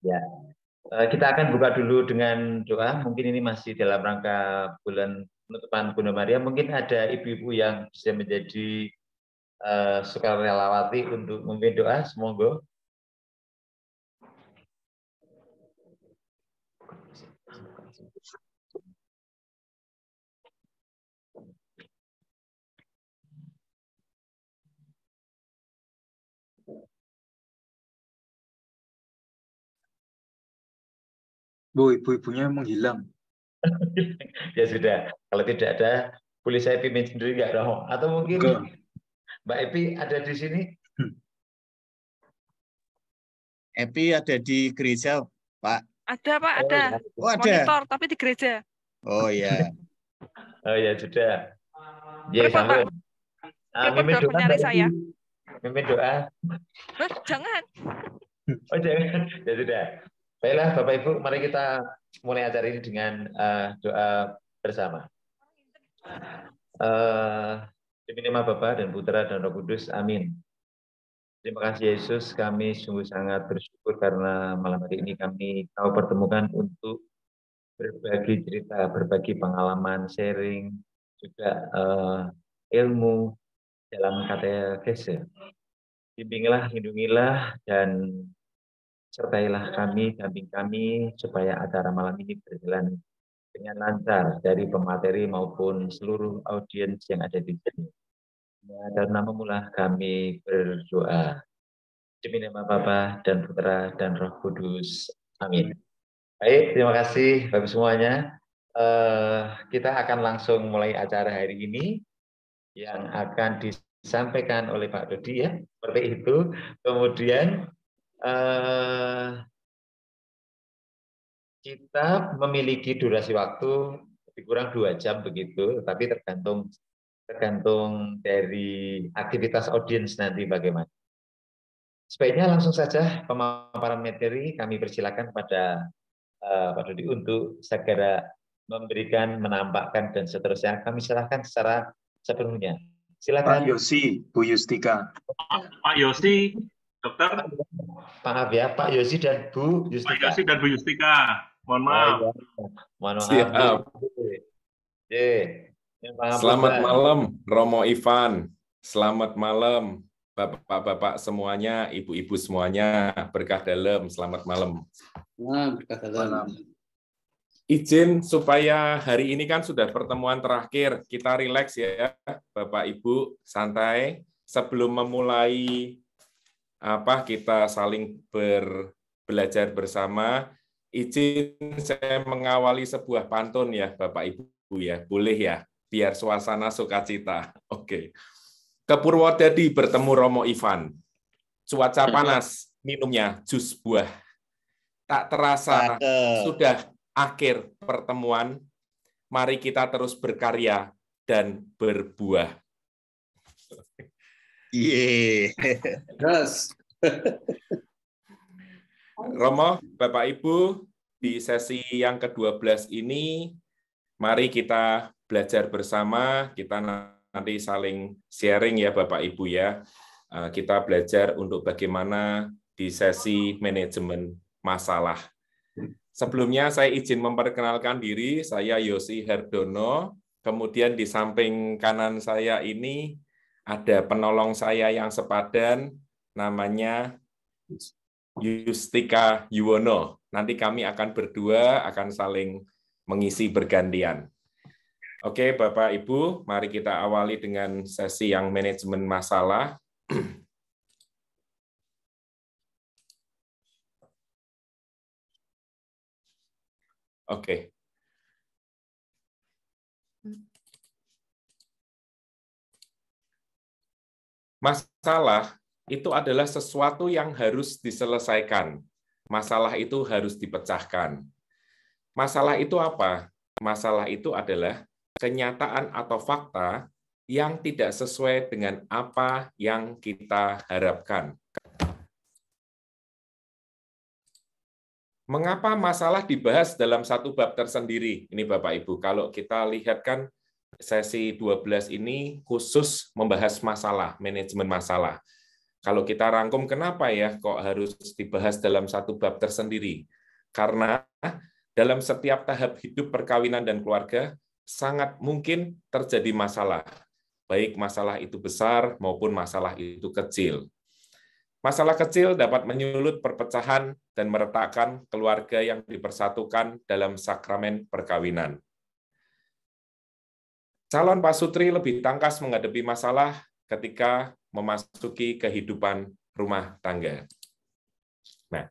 Ya, eh, kita akan buka dulu dengan doa. Mungkin ini masih dalam rangka bulan penutupan Bunda Maria. Mungkin ada ibu-ibu yang bisa menjadi uh, sukarelawati untuk memimpin doa. Semoga Bu, ibu-ibunya emang hilang. ya sudah, kalau tidak ada, boleh saya pimpin sendiri nggak dong? Atau mungkin Go. Mbak Epi ada di sini? Hmm. Epi ada di gereja, Pak. Ada, Pak, oh, ada. Iya. Oh, ada. Monitor, tapi di gereja. Oh, iya. oh, ya sudah. Ya, yes, Pak. Ah, doa, saya. Mimpin doa. Jangan. Oh, jangan. Ya sudah. Baiklah, Bapak Ibu, mari kita mulai acara ini dengan uh, doa bersama. Uh, eh, nama Bapa dan Putra dan Roh Kudus, Amin. Terima kasih Yesus, kami sungguh sangat bersyukur karena malam hari ini kami tahu pertemukan untuk berbagi cerita, berbagi pengalaman, sharing, juga uh, ilmu dalam kata kese. Bimbinglah, lindungilah, dan Sertailah kami, kambing kami, supaya acara malam ini berjalan dengan lancar dari pemateri maupun seluruh audiens yang ada di sini. Ya, dalam nama mula kami berdoa. Demi nama Bapa dan Putra dan Roh Kudus. Amin. Baik, terima kasih bagi semuanya. Uh, kita akan langsung mulai acara hari ini yang akan disampaikan oleh Pak Dodi ya. Seperti itu. Kemudian Eh, kita memiliki durasi waktu lebih kurang dua jam begitu, tetapi tergantung tergantung dari aktivitas audiens nanti bagaimana. Sebaiknya langsung saja pemaparan materi kami persilakan pada uh, Pak Dodi untuk segera memberikan, menampakkan dan seterusnya. Kami serahkan secara sepenuhnya. Silakan. Pak Yosi, Bu Yustika. Pak Yosi, Dokter? Maaf ya, Pak Yosi dan Bu Yustika. Pak Yosi dan Bu Yustika. Mohon oh, maaf. Oh, Mohon maaf. Siap. Selamat Bapak. malam, Romo Ivan. Selamat malam, Bapak-bapak semuanya, Ibu-ibu semuanya. Berkah dalam, selamat malam. Nah, berkah dalam. Izin supaya hari ini kan sudah pertemuan terakhir, kita rileks ya, Bapak Ibu, santai. Sebelum memulai apa kita saling ber, belajar bersama. Izin saya mengawali sebuah pantun ya Bapak Ibu ya, boleh ya, biar suasana sukacita. Oke. Ke Purwodadi bertemu Romo Ivan. Cuaca iya. panas, minumnya jus buah. Tak terasa sudah akhir pertemuan. Mari kita terus berkarya dan berbuah. Yeah. Iya. Yes. Romo, Bapak Ibu, di sesi yang ke-12 ini mari kita belajar bersama, kita nanti saling sharing ya Bapak Ibu ya. Eh, kita belajar untuk bagaimana di sesi manajemen masalah. Sebelumnya saya izin memperkenalkan diri, saya Yosi Herdono. Kemudian di samping kanan saya ini ada penolong saya yang sepadan, namanya Yustika Yuwono. Nanti kami akan berdua, akan saling mengisi bergantian. Oke, Bapak Ibu, mari kita awali dengan sesi yang manajemen masalah. Oke, Masalah itu adalah sesuatu yang harus diselesaikan. Masalah itu harus dipecahkan. Masalah itu apa? Masalah itu adalah kenyataan atau fakta yang tidak sesuai dengan apa yang kita harapkan. Mengapa masalah dibahas dalam satu bab tersendiri? Ini Bapak Ibu, kalau kita lihat kan sesi 12 ini khusus membahas masalah, manajemen masalah. Kalau kita rangkum kenapa ya kok harus dibahas dalam satu bab tersendiri? Karena dalam setiap tahap hidup perkawinan dan keluarga sangat mungkin terjadi masalah, baik masalah itu besar maupun masalah itu kecil. Masalah kecil dapat menyulut perpecahan dan meretakkan keluarga yang dipersatukan dalam sakramen perkawinan. Calon Pak Sutri lebih tangkas menghadapi masalah ketika memasuki kehidupan rumah tangga. Nah,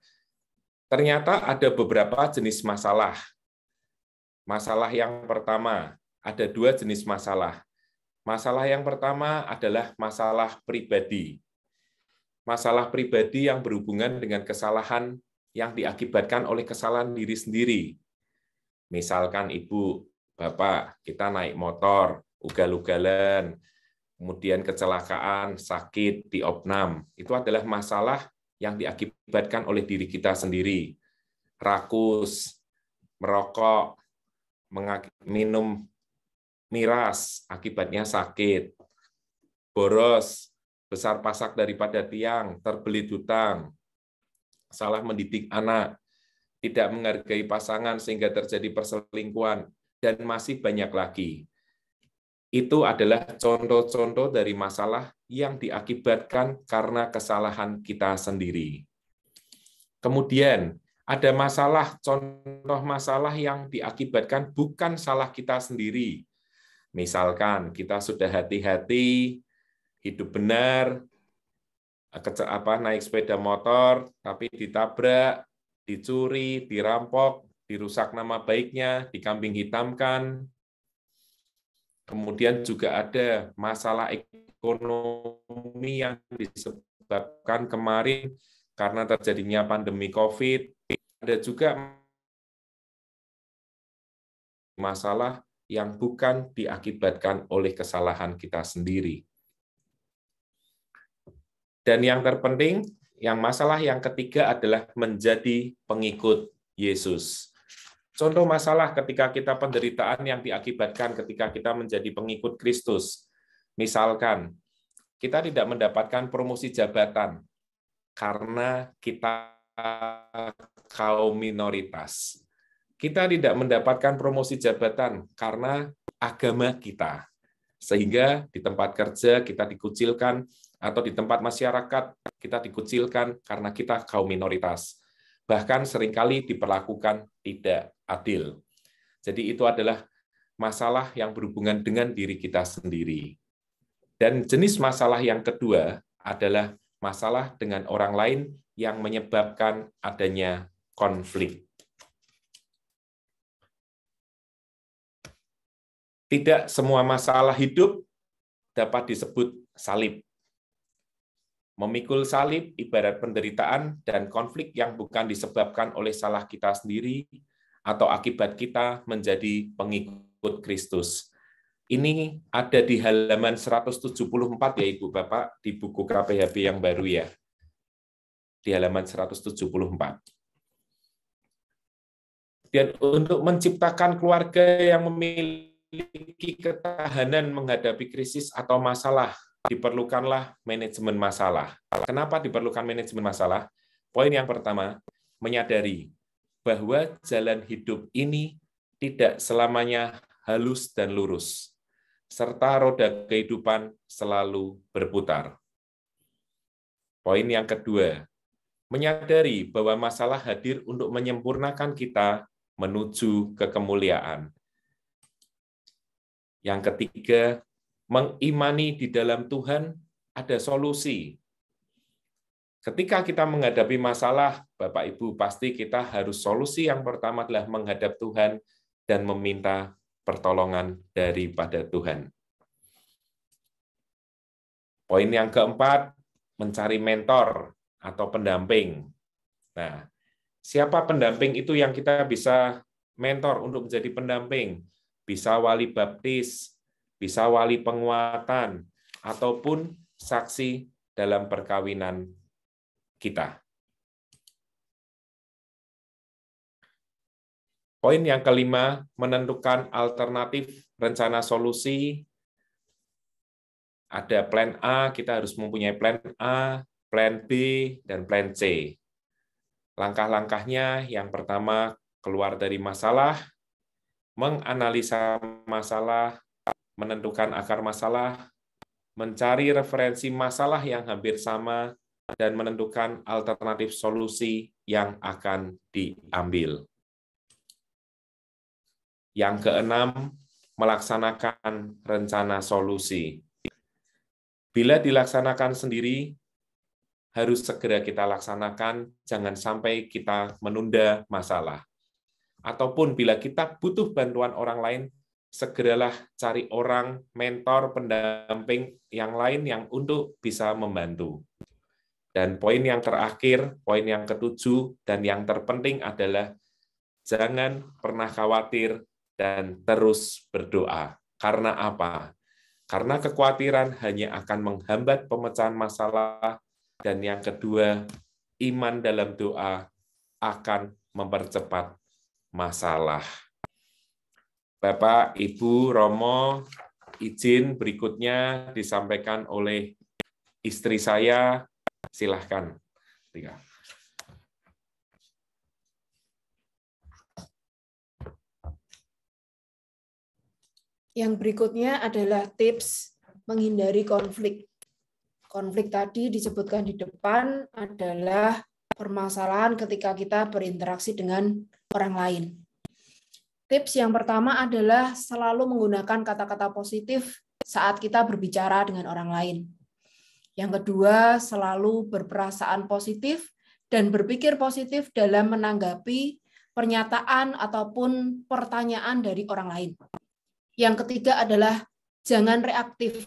ternyata ada beberapa jenis masalah. Masalah yang pertama, ada dua jenis masalah. Masalah yang pertama adalah masalah pribadi. Masalah pribadi yang berhubungan dengan kesalahan yang diakibatkan oleh kesalahan diri sendiri. Misalkan ibu Bapak, kita naik motor, ugal-ugalan, kemudian kecelakaan, sakit, di diopnam. Itu adalah masalah yang diakibatkan oleh diri kita sendiri. Rakus, merokok, minum miras, akibatnya sakit. Boros, besar pasak daripada tiang, terbeli hutang. Salah mendidik anak, tidak menghargai pasangan sehingga terjadi perselingkuhan dan masih banyak lagi. Itu adalah contoh-contoh dari masalah yang diakibatkan karena kesalahan kita sendiri. Kemudian, ada masalah, contoh masalah yang diakibatkan bukan salah kita sendiri. Misalkan kita sudah hati-hati, hidup benar, apa naik sepeda motor tapi ditabrak, dicuri, dirampok, dirusak nama baiknya, dikambing hitamkan. Kemudian juga ada masalah ekonomi yang disebabkan kemarin karena terjadinya pandemi COVID. Ada juga masalah yang bukan diakibatkan oleh kesalahan kita sendiri. Dan yang terpenting, yang masalah yang ketiga adalah menjadi pengikut Yesus. Contoh masalah ketika kita penderitaan yang diakibatkan ketika kita menjadi pengikut Kristus. Misalkan, kita tidak mendapatkan promosi jabatan karena kita kaum minoritas. Kita tidak mendapatkan promosi jabatan karena agama kita. Sehingga di tempat kerja kita dikucilkan atau di tempat masyarakat kita dikucilkan karena kita kaum minoritas bahkan seringkali diperlakukan tidak adil. Jadi itu adalah masalah yang berhubungan dengan diri kita sendiri. Dan jenis masalah yang kedua adalah masalah dengan orang lain yang menyebabkan adanya konflik. Tidak semua masalah hidup dapat disebut salib. Memikul salib ibarat penderitaan dan konflik yang bukan disebabkan oleh salah kita sendiri atau akibat kita menjadi pengikut Kristus. Ini ada di halaman 174 ya Ibu Bapak di buku KPHB yang baru ya. Di halaman 174. Dan untuk menciptakan keluarga yang memiliki ketahanan menghadapi krisis atau masalah diperlukanlah manajemen masalah. Kenapa diperlukan manajemen masalah? Poin yang pertama, menyadari bahwa jalan hidup ini tidak selamanya halus dan lurus, serta roda kehidupan selalu berputar. Poin yang kedua, menyadari bahwa masalah hadir untuk menyempurnakan kita menuju ke kemuliaan. Yang ketiga, mengimani di dalam Tuhan ada solusi. Ketika kita menghadapi masalah, Bapak Ibu pasti kita harus solusi yang pertama adalah menghadap Tuhan dan meminta pertolongan daripada Tuhan. Poin yang keempat, mencari mentor atau pendamping. Nah, siapa pendamping itu yang kita bisa mentor untuk menjadi pendamping? Bisa wali baptis, bisa wali penguatan, ataupun saksi dalam perkawinan kita. Poin yang kelima, menentukan alternatif rencana solusi. Ada plan A, kita harus mempunyai plan A, plan B, dan plan C. Langkah-langkahnya yang pertama, keluar dari masalah, menganalisa masalah, menentukan akar masalah, mencari referensi masalah yang hampir sama, dan menentukan alternatif solusi yang akan diambil. Yang keenam, melaksanakan rencana solusi. Bila dilaksanakan sendiri, harus segera kita laksanakan, jangan sampai kita menunda masalah. Ataupun bila kita butuh bantuan orang lain, segeralah cari orang, mentor, pendamping yang lain yang untuk bisa membantu. Dan poin yang terakhir, poin yang ketujuh, dan yang terpenting adalah jangan pernah khawatir dan terus berdoa. Karena apa? Karena kekhawatiran hanya akan menghambat pemecahan masalah, dan yang kedua, iman dalam doa akan mempercepat masalah. Bapak, Ibu, Romo, izin berikutnya disampaikan oleh istri saya. Silahkan. Tiga. Yang berikutnya adalah tips menghindari konflik. Konflik tadi disebutkan di depan adalah permasalahan ketika kita berinteraksi dengan orang lain. Tips yang pertama adalah selalu menggunakan kata-kata positif saat kita berbicara dengan orang lain. Yang kedua, selalu berperasaan positif dan berpikir positif dalam menanggapi pernyataan ataupun pertanyaan dari orang lain. Yang ketiga adalah jangan reaktif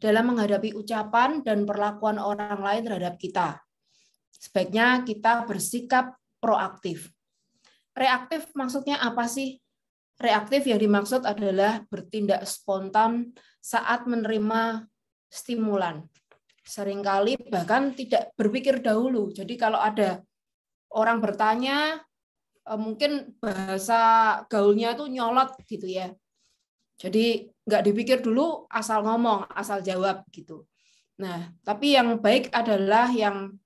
dalam menghadapi ucapan dan perlakuan orang lain terhadap kita. Sebaiknya kita bersikap proaktif. Reaktif maksudnya apa sih? Reaktif yang dimaksud adalah bertindak spontan saat menerima stimulan. Seringkali bahkan tidak berpikir dahulu. Jadi kalau ada orang bertanya, eh, mungkin bahasa gaulnya itu nyolot gitu ya. Jadi nggak dipikir dulu asal ngomong, asal jawab gitu. Nah, tapi yang baik adalah yang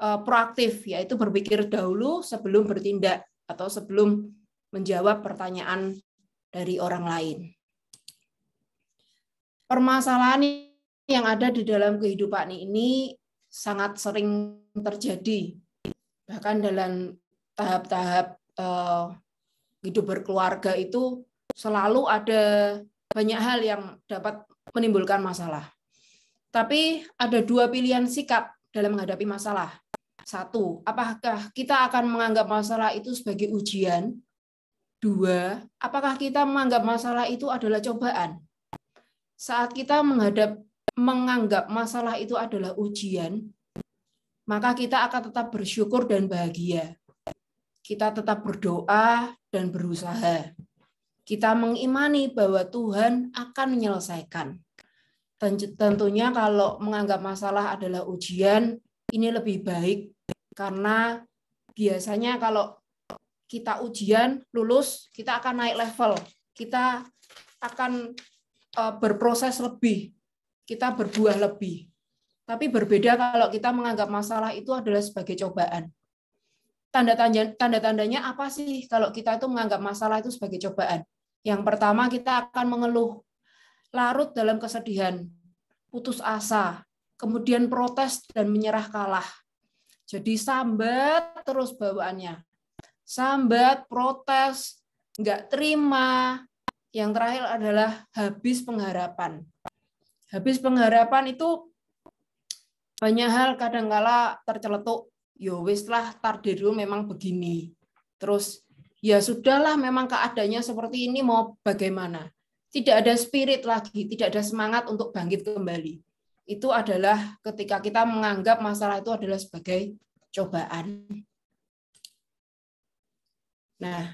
eh, proaktif, yaitu berpikir dahulu sebelum bertindak atau sebelum menjawab pertanyaan dari orang lain. Permasalahan yang ada di dalam kehidupan ini sangat sering terjadi, bahkan dalam tahap-tahap uh, hidup berkeluarga itu selalu ada banyak hal yang dapat menimbulkan masalah. Tapi ada dua pilihan sikap dalam menghadapi masalah. Satu, apakah kita akan menganggap masalah itu sebagai ujian Dua, apakah kita menganggap masalah itu adalah cobaan? Saat kita menghadap menganggap masalah itu adalah ujian, maka kita akan tetap bersyukur dan bahagia. Kita tetap berdoa dan berusaha. Kita mengimani bahwa Tuhan akan menyelesaikan. tentunya kalau menganggap masalah adalah ujian, ini lebih baik karena biasanya kalau kita ujian, lulus, kita akan naik level, kita akan eh, berproses lebih, kita berbuah lebih. Tapi berbeda kalau kita menganggap masalah itu adalah sebagai cobaan. Tanda-tandanya tanda apa sih kalau kita itu menganggap masalah itu sebagai cobaan? Yang pertama kita akan mengeluh, larut dalam kesedihan, putus asa, kemudian protes dan menyerah kalah. Jadi sambat terus bawaannya sambat, protes, nggak terima. Yang terakhir adalah habis pengharapan. Habis pengharapan itu banyak hal kadangkala terceletuk. Yo ya wis lah tardiru memang begini. Terus ya sudahlah memang keadaannya seperti ini mau bagaimana. Tidak ada spirit lagi, tidak ada semangat untuk bangkit kembali. Itu adalah ketika kita menganggap masalah itu adalah sebagai cobaan Nah, iya.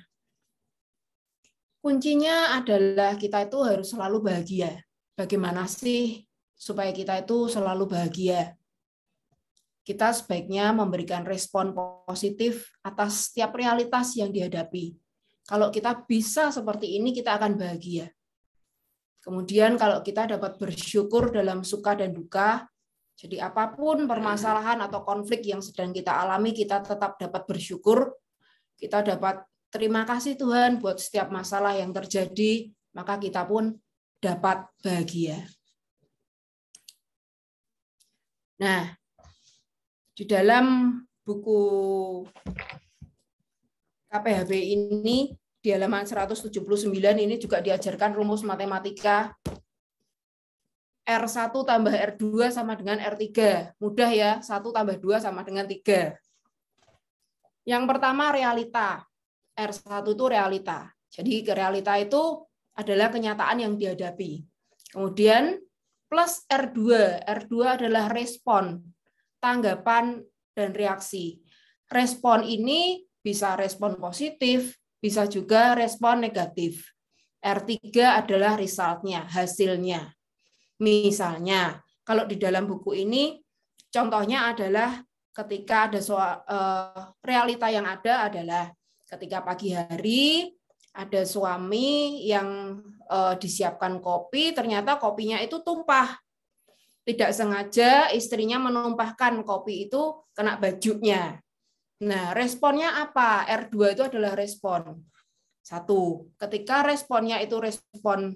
kuncinya adalah kita itu harus selalu bahagia. Bagaimana sih supaya kita itu selalu bahagia? Kita sebaiknya memberikan respon positif atas setiap realitas yang dihadapi. Kalau kita bisa seperti ini, kita akan bahagia. Kemudian kalau kita dapat bersyukur dalam suka dan duka, jadi apapun permasalahan atau konflik yang sedang kita alami, kita tetap dapat bersyukur, kita dapat Terima kasih Tuhan buat setiap masalah yang terjadi, maka kita pun dapat bahagia. Nah, di dalam buku KPHB ini di halaman 179 ini juga diajarkan rumus matematika R1 tambah R2 sama dengan R3. Mudah ya, 1 tambah 2 sama dengan 3. Yang pertama realita. R1 itu realita. Jadi realita itu adalah kenyataan yang dihadapi. Kemudian plus R2. R2 adalah respon, tanggapan, dan reaksi. Respon ini bisa respon positif, bisa juga respon negatif. R3 adalah resultnya, hasilnya. Misalnya, kalau di dalam buku ini, contohnya adalah ketika ada soal, eh, realita yang ada adalah ketika pagi hari ada suami yang uh, disiapkan kopi, ternyata kopinya itu tumpah. Tidak sengaja istrinya menumpahkan kopi itu kena bajunya. Nah, responnya apa? R2 itu adalah respon. Satu, ketika responnya itu respon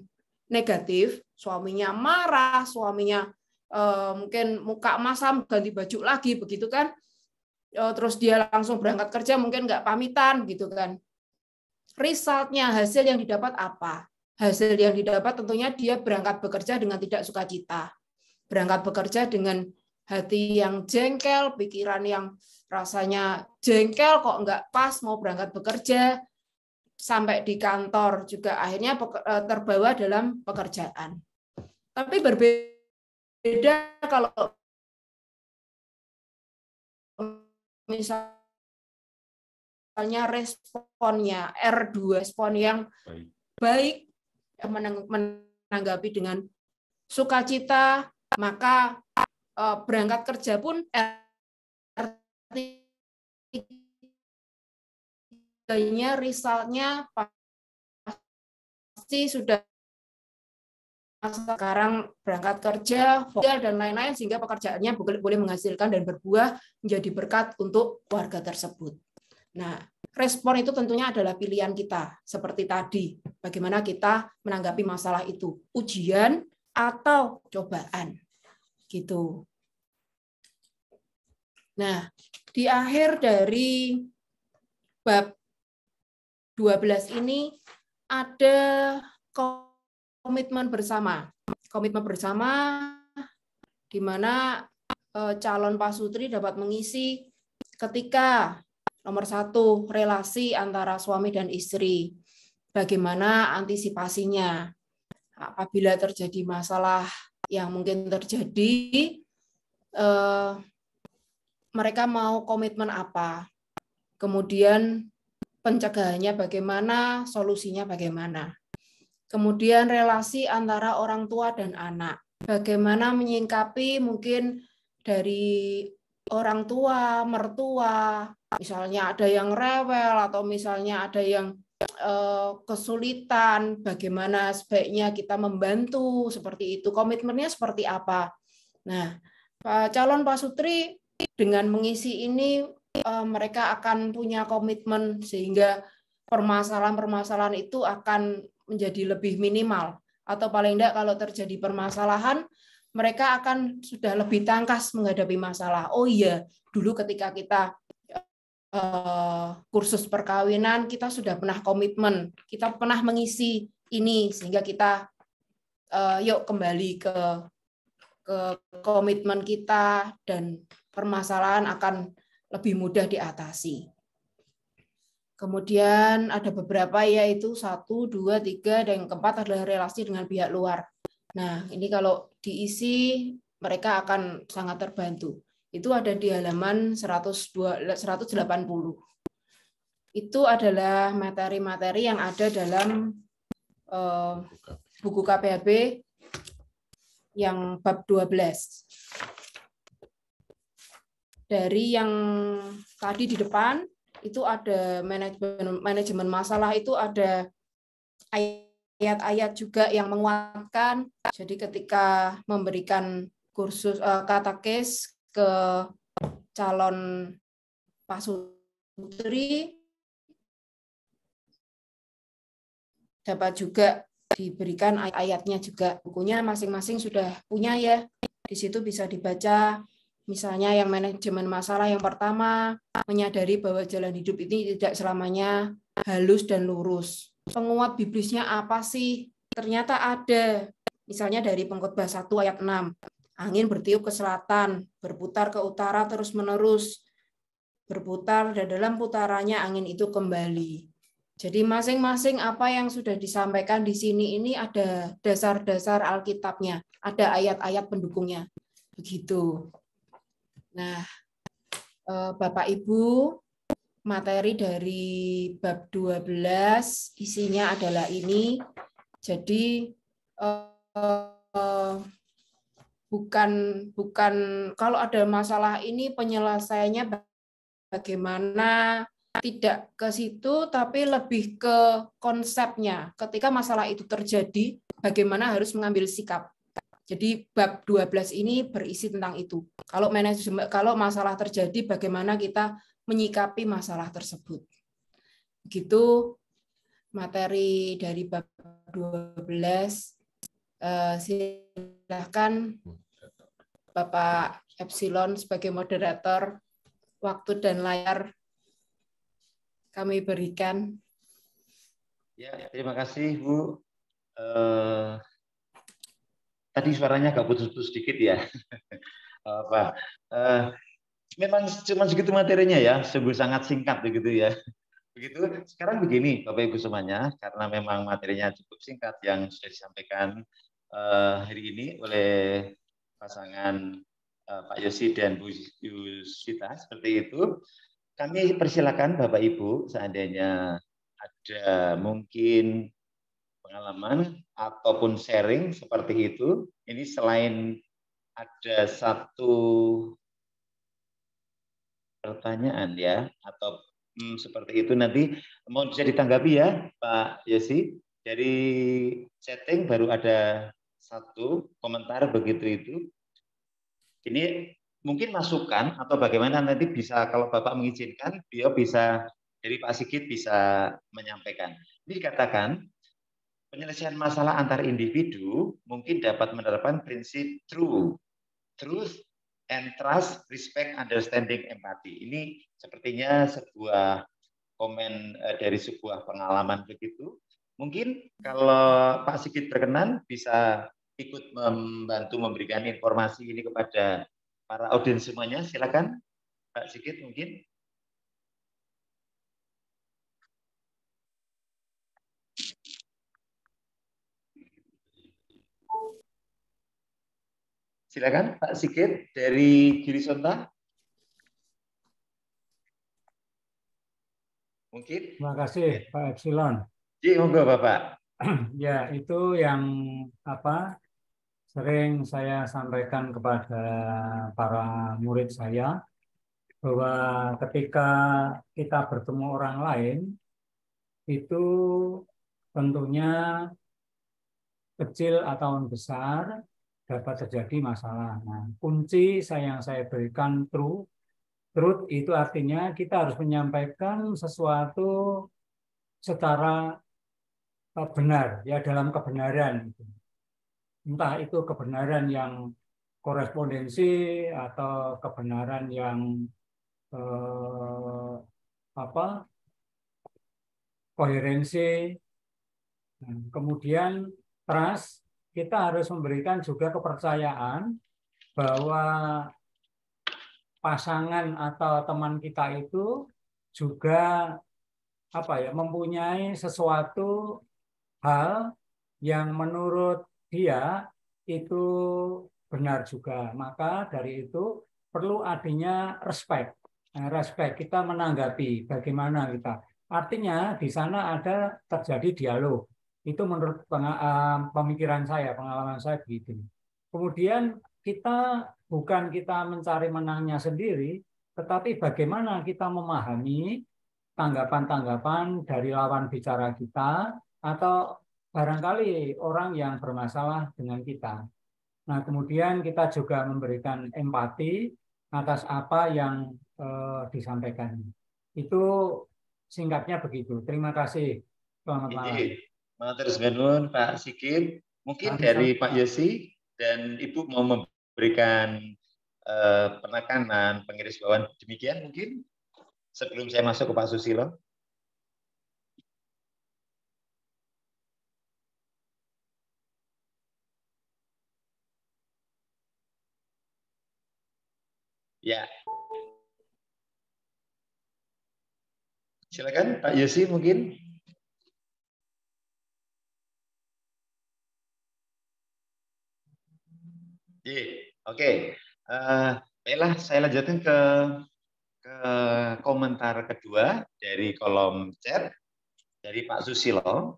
negatif, suaminya marah, suaminya eh, mungkin muka masam ganti baju lagi begitu kan. Eh, terus dia langsung berangkat kerja mungkin nggak pamitan gitu kan. Resultnya hasil yang didapat apa? Hasil yang didapat tentunya dia berangkat bekerja dengan tidak sukacita, berangkat bekerja dengan hati yang jengkel, pikiran yang rasanya jengkel kok nggak pas mau berangkat bekerja sampai di kantor juga akhirnya eh, terbawa dalam pekerjaan. Tapi berbeda kalau misalnya responnya R2 respon yang baik, baik menanggapi dengan sukacita maka e, berangkat kerja pun R3-nya resultnya pasti sudah sekarang berangkat kerja, vokal dan lain-lain sehingga pekerjaannya boleh menghasilkan dan berbuah menjadi berkat untuk warga tersebut. Nah, respon itu tentunya adalah pilihan kita seperti tadi, bagaimana kita menanggapi masalah itu, ujian atau cobaan. Gitu. Nah, di akhir dari bab 12 ini ada komitmen bersama. Komitmen bersama di mana e, calon pasutri dapat mengisi ketika nomor satu relasi antara suami dan istri. Bagaimana antisipasinya? Apabila terjadi masalah yang mungkin terjadi, e, mereka mau komitmen apa? Kemudian pencegahannya bagaimana, solusinya bagaimana. Kemudian relasi antara orang tua dan anak. Bagaimana menyingkapi mungkin dari orang tua, mertua, misalnya ada yang rewel atau misalnya ada yang eh, kesulitan, bagaimana sebaiknya kita membantu seperti itu. Komitmennya seperti apa? Nah, Pak eh, calon Pak Sutri dengan mengisi ini eh, mereka akan punya komitmen sehingga permasalahan-permasalahan itu akan menjadi lebih minimal atau paling tidak kalau terjadi permasalahan mereka akan sudah lebih tangkas menghadapi masalah. Oh iya, dulu ketika kita uh, kursus perkawinan kita sudah pernah komitmen, kita pernah mengisi ini sehingga kita uh, yuk kembali ke ke komitmen kita dan permasalahan akan lebih mudah diatasi. Kemudian ada beberapa yaitu satu, dua, tiga, dan yang keempat adalah relasi dengan pihak luar. Nah, ini kalau diisi mereka akan sangat terbantu. Itu ada di halaman 180. Itu adalah materi-materi yang ada dalam eh, buku KPHB yang bab 12 dari yang tadi di depan itu ada manajemen manajemen masalah itu ada ayat-ayat juga yang menguatkan. Jadi ketika memberikan kursus uh, eh, kata case ke calon pasutri dapat juga diberikan ayat-ayatnya juga. Bukunya masing-masing sudah punya ya. Di situ bisa dibaca Misalnya yang manajemen masalah yang pertama, menyadari bahwa jalan hidup ini tidak selamanya halus dan lurus. Penguat biblisnya apa sih? Ternyata ada. Misalnya dari pengkhotbah 1 ayat 6. Angin bertiup ke selatan, berputar ke utara terus-menerus, berputar dan dalam putarannya angin itu kembali. Jadi masing-masing apa yang sudah disampaikan di sini ini ada dasar-dasar Alkitabnya, ada ayat-ayat pendukungnya. Begitu. Nah, eh, Bapak Ibu, materi dari bab 12 isinya adalah ini. Jadi eh, bukan bukan kalau ada masalah ini penyelesaiannya bagaimana tidak ke situ tapi lebih ke konsepnya. Ketika masalah itu terjadi, bagaimana harus mengambil sikap. Jadi bab 12 ini berisi tentang itu. Kalau manajemen kalau masalah terjadi bagaimana kita menyikapi masalah tersebut. Gitu materi dari bab 12 eh, silahkan Bapak Epsilon sebagai moderator waktu dan layar kami berikan. Ya, terima kasih Bu. Eh, Tadi suaranya agak putus-putus sedikit ya. Apa? Eh, memang cuma segitu materinya ya, sungguh sangat singkat begitu ya. Begitu. Sekarang begini, Bapak Ibu semuanya, karena memang materinya cukup singkat yang sudah disampaikan eh, hari ini oleh pasangan eh, Pak Yosi dan Bu Yusita seperti itu. Kami persilakan Bapak Ibu seandainya ada mungkin pengalaman ataupun sharing seperti itu. Ini selain ada satu pertanyaan ya atau hmm, seperti itu nanti mau bisa ditanggapi ya Pak Yosi dari setting baru ada satu komentar begitu itu ini mungkin masukan atau bagaimana nanti bisa kalau Bapak mengizinkan beliau bisa dari Pak Sigit bisa menyampaikan ini dikatakan penyelesaian masalah antar individu mungkin dapat menerapkan prinsip true, truth and trust, respect, understanding, empathy. Ini sepertinya sebuah komen eh, dari sebuah pengalaman begitu. Mungkin kalau Pak Sigit berkenan bisa ikut membantu memberikan informasi ini kepada para audiens semuanya. Silakan Pak Sigit mungkin. Silakan Pak Sigit dari Giri Sonta. Mungkin. Terima kasih Pak Epsilon. iya monggo Bapak. ya, itu yang apa sering saya sampaikan kepada para murid saya bahwa ketika kita bertemu orang lain itu tentunya kecil atau besar dapat terjadi masalah. Nah, kunci saya yang saya berikan true, truth itu artinya kita harus menyampaikan sesuatu secara benar ya dalam kebenaran. Gitu. Entah itu kebenaran yang korespondensi atau kebenaran yang eh, apa koherensi. Nah, kemudian trust kita harus memberikan juga kepercayaan bahwa pasangan atau teman kita itu juga apa ya mempunyai sesuatu hal yang menurut dia itu benar juga. Maka dari itu perlu adanya respect. Nah, respect kita menanggapi bagaimana kita. Artinya di sana ada terjadi dialog itu menurut eh, pemikiran saya, pengalaman saya begitu. Kemudian kita bukan kita mencari menangnya sendiri, tetapi bagaimana kita memahami tanggapan-tanggapan dari lawan bicara kita atau barangkali orang yang bermasalah dengan kita. Nah, kemudian kita juga memberikan empati atas apa yang eh, disampaikan. Itu singkatnya begitu. Terima kasih. Selamat malam. Matur sebenun Pak Sigit. Mungkin Sampai. dari Pak Yosi dan Ibu mau memberikan uh, penekanan bawahan demikian mungkin sebelum saya masuk ke Pak Susilo. Ya. Silakan Pak Yosi mungkin. Oke, okay. Eh, baiklah saya lanjutkan ke ke komentar kedua dari kolom chat dari Pak Susilo.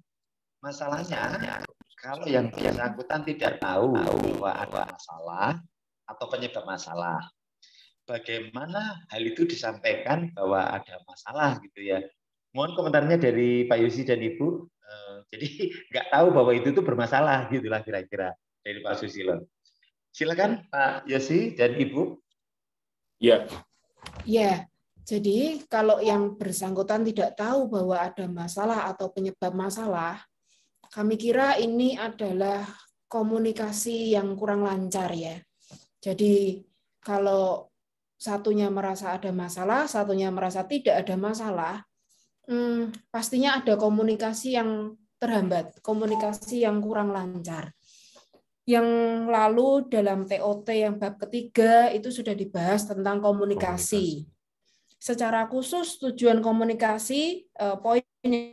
Masalahnya kalau yang bersangkutan tidak tahu bahwa ada masalah atau penyebab masalah, bagaimana hal itu disampaikan bahwa ada masalah gitu ya? Mohon komentarnya dari Pak Yusi dan Ibu. Eh, jadi nggak tahu bahwa itu tuh bermasalah gitulah kira-kira dari Pak Susilo. Silakan iya, Pak Yosi iya dan Ibu. Ya. Ya. Jadi kalau yang bersangkutan tidak tahu bahwa ada masalah atau penyebab masalah, kami kira ini adalah komunikasi yang kurang lancar ya. Jadi kalau satunya merasa ada masalah, satunya merasa tidak ada masalah, hmm, pastinya ada komunikasi yang terhambat, komunikasi yang kurang lancar yang lalu dalam TOT yang bab ketiga itu sudah dibahas tentang komunikasi. komunikasi. Secara khusus tujuan komunikasi eh, poin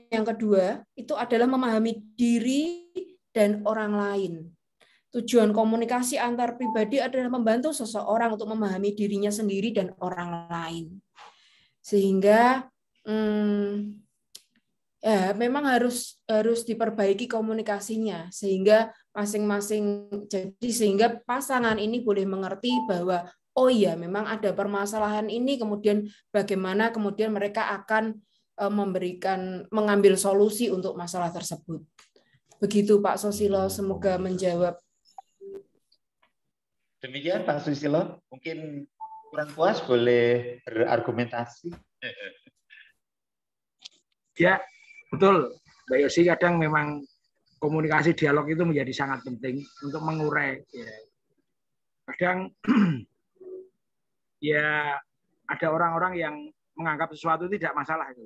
yang kedua itu adalah memahami diri dan orang lain. Tujuan komunikasi antar pribadi adalah membantu seseorang untuk memahami dirinya sendiri dan orang lain. Sehingga hmm, ya memang harus harus diperbaiki komunikasinya sehingga masing-masing jadi sehingga pasangan ini boleh mengerti bahwa oh iya memang ada permasalahan ini kemudian bagaimana kemudian mereka akan e, memberikan mengambil solusi untuk masalah tersebut. Begitu Pak Sosilo semoga menjawab. Demikian Pak Sosilo mungkin kurang puas boleh berargumentasi. Ya, betul. Mbak Yosi kadang memang komunikasi dialog itu menjadi sangat penting untuk mengurai. Ya. Kadang ya ada orang-orang yang menganggap sesuatu tidak masalah itu.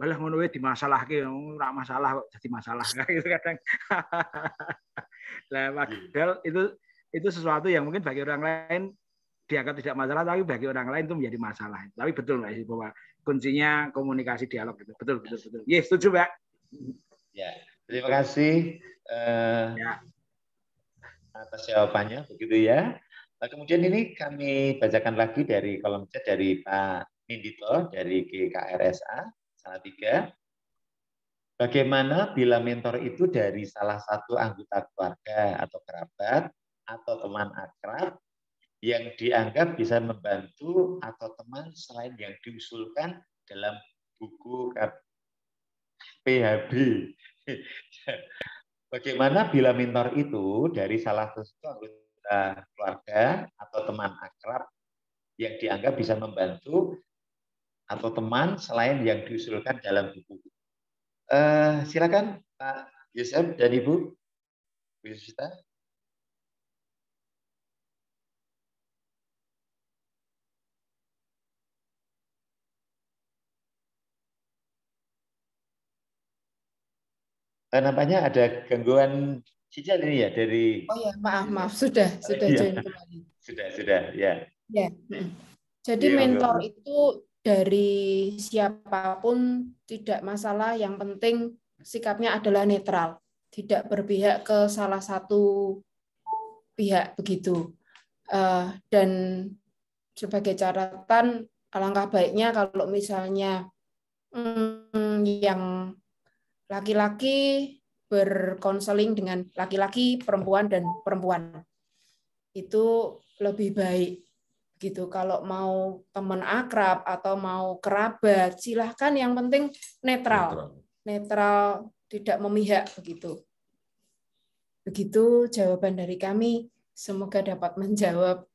Walah menurut di masalah ora masalah jadi masalah gitu kadang. nah, padahal itu itu sesuatu yang mungkin bagi orang lain dianggap tidak masalah tapi bagi orang lain itu menjadi masalah. Tapi betul lah bahwa kuncinya komunikasi dialog itu. Betul betul betul. yes, iya, setuju Pak. Ya. Yeah. Terima kasih uh, ya. atas jawabannya, begitu ya. Nah, kemudian ini kami bacakan lagi dari kolom chat dari Pak Mindito dari GKRSA salah tiga. Bagaimana bila mentor itu dari salah satu anggota keluarga atau kerabat atau teman akrab yang dianggap bisa membantu atau teman selain yang diusulkan dalam buku PHB Bagaimana bila mentor itu dari salah satu anggota keluarga atau teman akrab yang dianggap bisa membantu atau teman selain yang diusulkan dalam buku. Uh, silakan Pak Yusuf dan Ibu Bu eh, namanya ada gangguan sinyal ini ya dari Oh ya, maaf maaf sudah sudah iya. join kembali. Sudah sudah ya. Ya. Jadi iya, mentor itu dari siapapun tidak masalah yang penting sikapnya adalah netral, tidak berpihak ke salah satu pihak begitu. Uh, dan sebagai catatan alangkah baiknya kalau misalnya mm, yang laki-laki berkonseling dengan laki-laki, perempuan dan perempuan. Itu lebih baik gitu. Kalau mau teman akrab atau mau kerabat, silahkan yang penting netral. Netral, tidak memihak begitu. Begitu jawaban dari kami. Semoga dapat menjawab.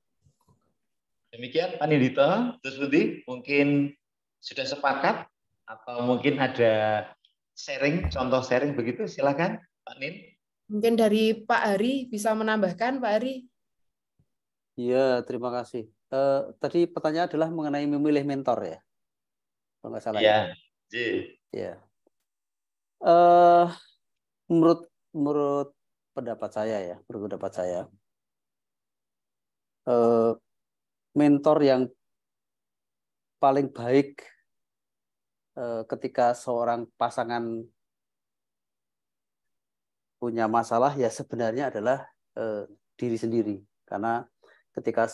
Demikian Panitia, Terus mungkin sudah sepakat atau mungkin ada sharing, contoh sharing begitu, silakan Pak Nin. Mungkin dari Pak Ari bisa menambahkan, Pak Ari. Iya, terima kasih. Uh, tadi pertanyaan adalah mengenai memilih mentor ya, kalau nggak salah. Iya. Ya. Iya. Uh, menurut menurut pendapat saya ya, menurut pendapat saya, uh, mentor yang paling baik Eh, ketika seorang pasangan punya masalah ya sebenarnya adalah eh, diri sendiri karena ketika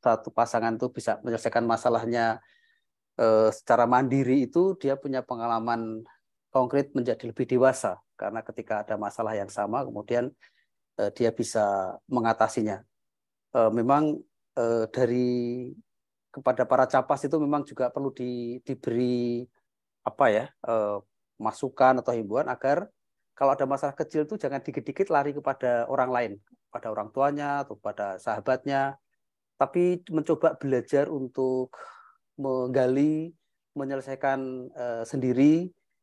satu pasangan itu bisa menyelesaikan masalahnya eh, secara mandiri itu dia punya pengalaman konkret menjadi lebih dewasa karena ketika ada masalah yang sama kemudian dia bisa mengatasinya. memang dari kepada para capas itu memang juga perlu di, diberi apa ya e, masukan atau himbauan agar kalau ada masalah kecil itu jangan dikit-dikit lari kepada orang lain, pada orang tuanya atau pada sahabatnya, tapi mencoba belajar untuk menggali, menyelesaikan e, sendiri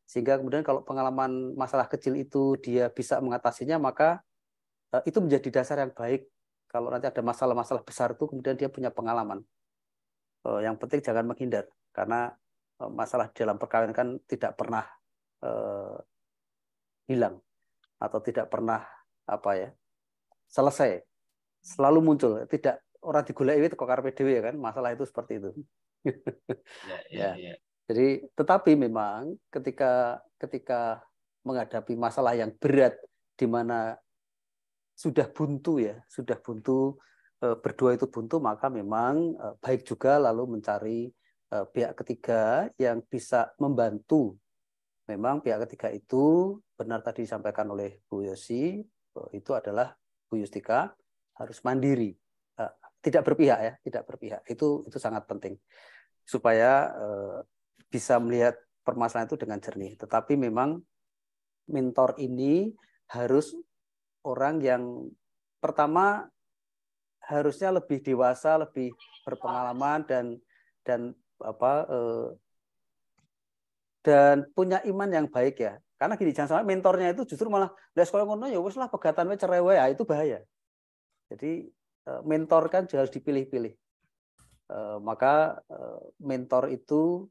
sehingga kemudian kalau pengalaman masalah kecil itu dia bisa mengatasinya maka e, itu menjadi dasar yang baik kalau nanti ada masalah-masalah besar itu kemudian dia punya pengalaman. Eh, yang penting jangan menghindar karena eh, masalah dalam perkawinan kan tidak pernah eh, hilang atau tidak pernah apa ya selesai selalu muncul tidak orang digulai itu kok karpe dewi ya kan masalah itu seperti itu ya, ya, ya, ya. jadi tetapi memang ketika ketika menghadapi masalah yang berat di mana sudah buntu ya sudah buntu Eh, berdua itu buntu maka memang eh, baik juga lalu mencari eh, pihak ketiga yang bisa membantu memang pihak ketiga itu benar tadi disampaikan oleh Bu Yosi itu adalah Bu Yustika harus mandiri tidak berpihak ya tidak berpihak itu itu sangat penting supaya bisa melihat permasalahan itu dengan jernih tetapi memang mentor ini harus orang yang pertama harusnya lebih dewasa, lebih berpengalaman dan dan apa eh, dan punya iman yang baik ya. Karena gini jangan sampai mentornya itu justru malah dari sekolah ngono ya wes lah pegatan we cerewe ya itu bahaya. Jadi eh, mentor kan harus dipilih-pilih. Eh, maka eh, mentor itu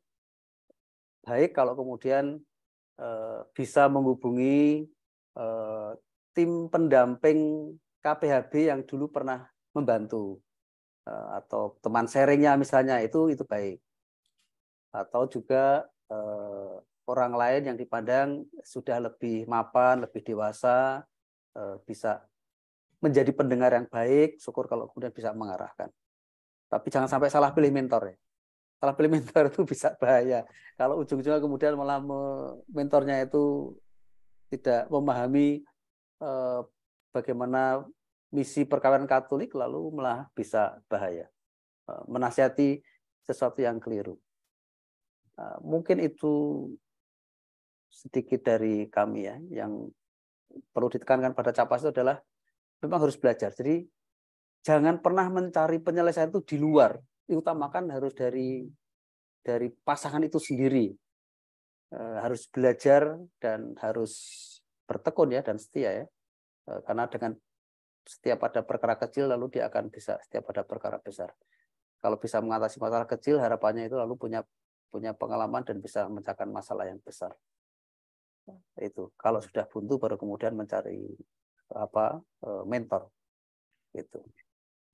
baik kalau kemudian eh, bisa menghubungi eh, tim pendamping KPHB yang dulu pernah membantu eh, atau teman sharingnya misalnya itu itu baik atau juga eh, orang lain yang dipandang sudah lebih mapan lebih dewasa eh, bisa menjadi pendengar yang baik syukur kalau kemudian bisa mengarahkan tapi jangan sampai salah pilih mentor ya salah pilih mentor itu bisa bahaya kalau ujung-ujungnya kemudian malah mentornya itu tidak memahami eh, bagaimana misi perkawinan Katolik lalu malah bisa bahaya. Eh, menasihati sesuatu yang keliru. Eh, mungkin itu sedikit dari kami ya yang perlu ditekankan pada capas itu adalah memang harus belajar. Jadi jangan pernah mencari penyelesaian itu di luar. Utamakan harus dari dari pasangan itu sendiri. Eh, harus belajar dan harus bertekun ya dan setia ya. karena dengan setiap ada perkara kecil lalu dia akan bisa setiap ada perkara besar. Kalau bisa mengatasi masalah kecil harapannya itu lalu punya punya pengalaman dan bisa mencakan masalah yang besar. Itu kalau sudah buntu baru kemudian mencari apa e, mentor. Itu.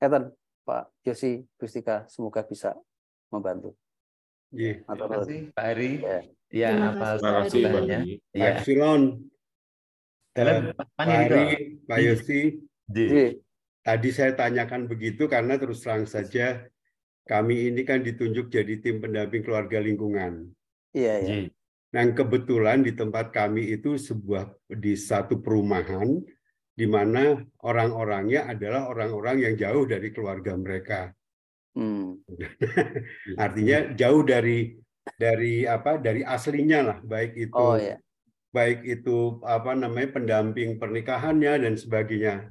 Ethan, Pak Yosi, Gustika, semoga bisa membantu. ya Terima kasih Pak Eri. Ya, ya apa banyak. Ya. Epsilon. Dalam Ari, Pak Yosi. D. Tadi saya tanyakan begitu karena terus terang saja kami ini kan ditunjuk jadi tim pendamping keluarga lingkungan. Iya, iya. Nah, kebetulan di tempat kami itu sebuah di satu perumahan di mana orang-orangnya adalah orang-orang yang jauh dari keluarga mereka. Hmm. Artinya jauh dari dari apa dari aslinya lah baik itu oh, yeah. baik itu apa namanya pendamping pernikahannya dan sebagainya.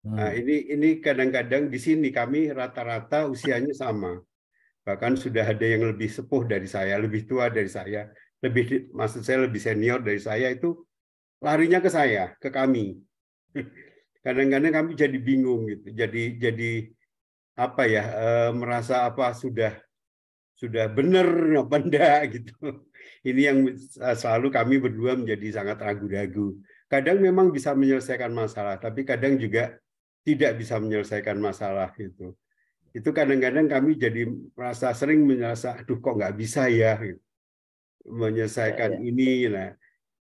Nah, hmm. ini ini kadang-kadang di sini kami rata-rata usianya sama. Bahkan sudah ada yang lebih sepuh dari saya, lebih tua dari saya, lebih maksud saya lebih senior dari saya itu larinya ke saya, ke kami. Kadang-kadang kami jadi bingung gitu. Jadi jadi apa ya e, merasa apa sudah sudah benar apa enggak gitu. Ini yang selalu kami berdua menjadi sangat ragu-ragu kadang memang bisa menyelesaikan masalah, tapi kadang juga tidak bisa menyelesaikan masalah itu. Itu kadang-kadang kami jadi merasa sering merasa, aduh kok nggak bisa ya menyelesaikan ya, ya. ini. Nah,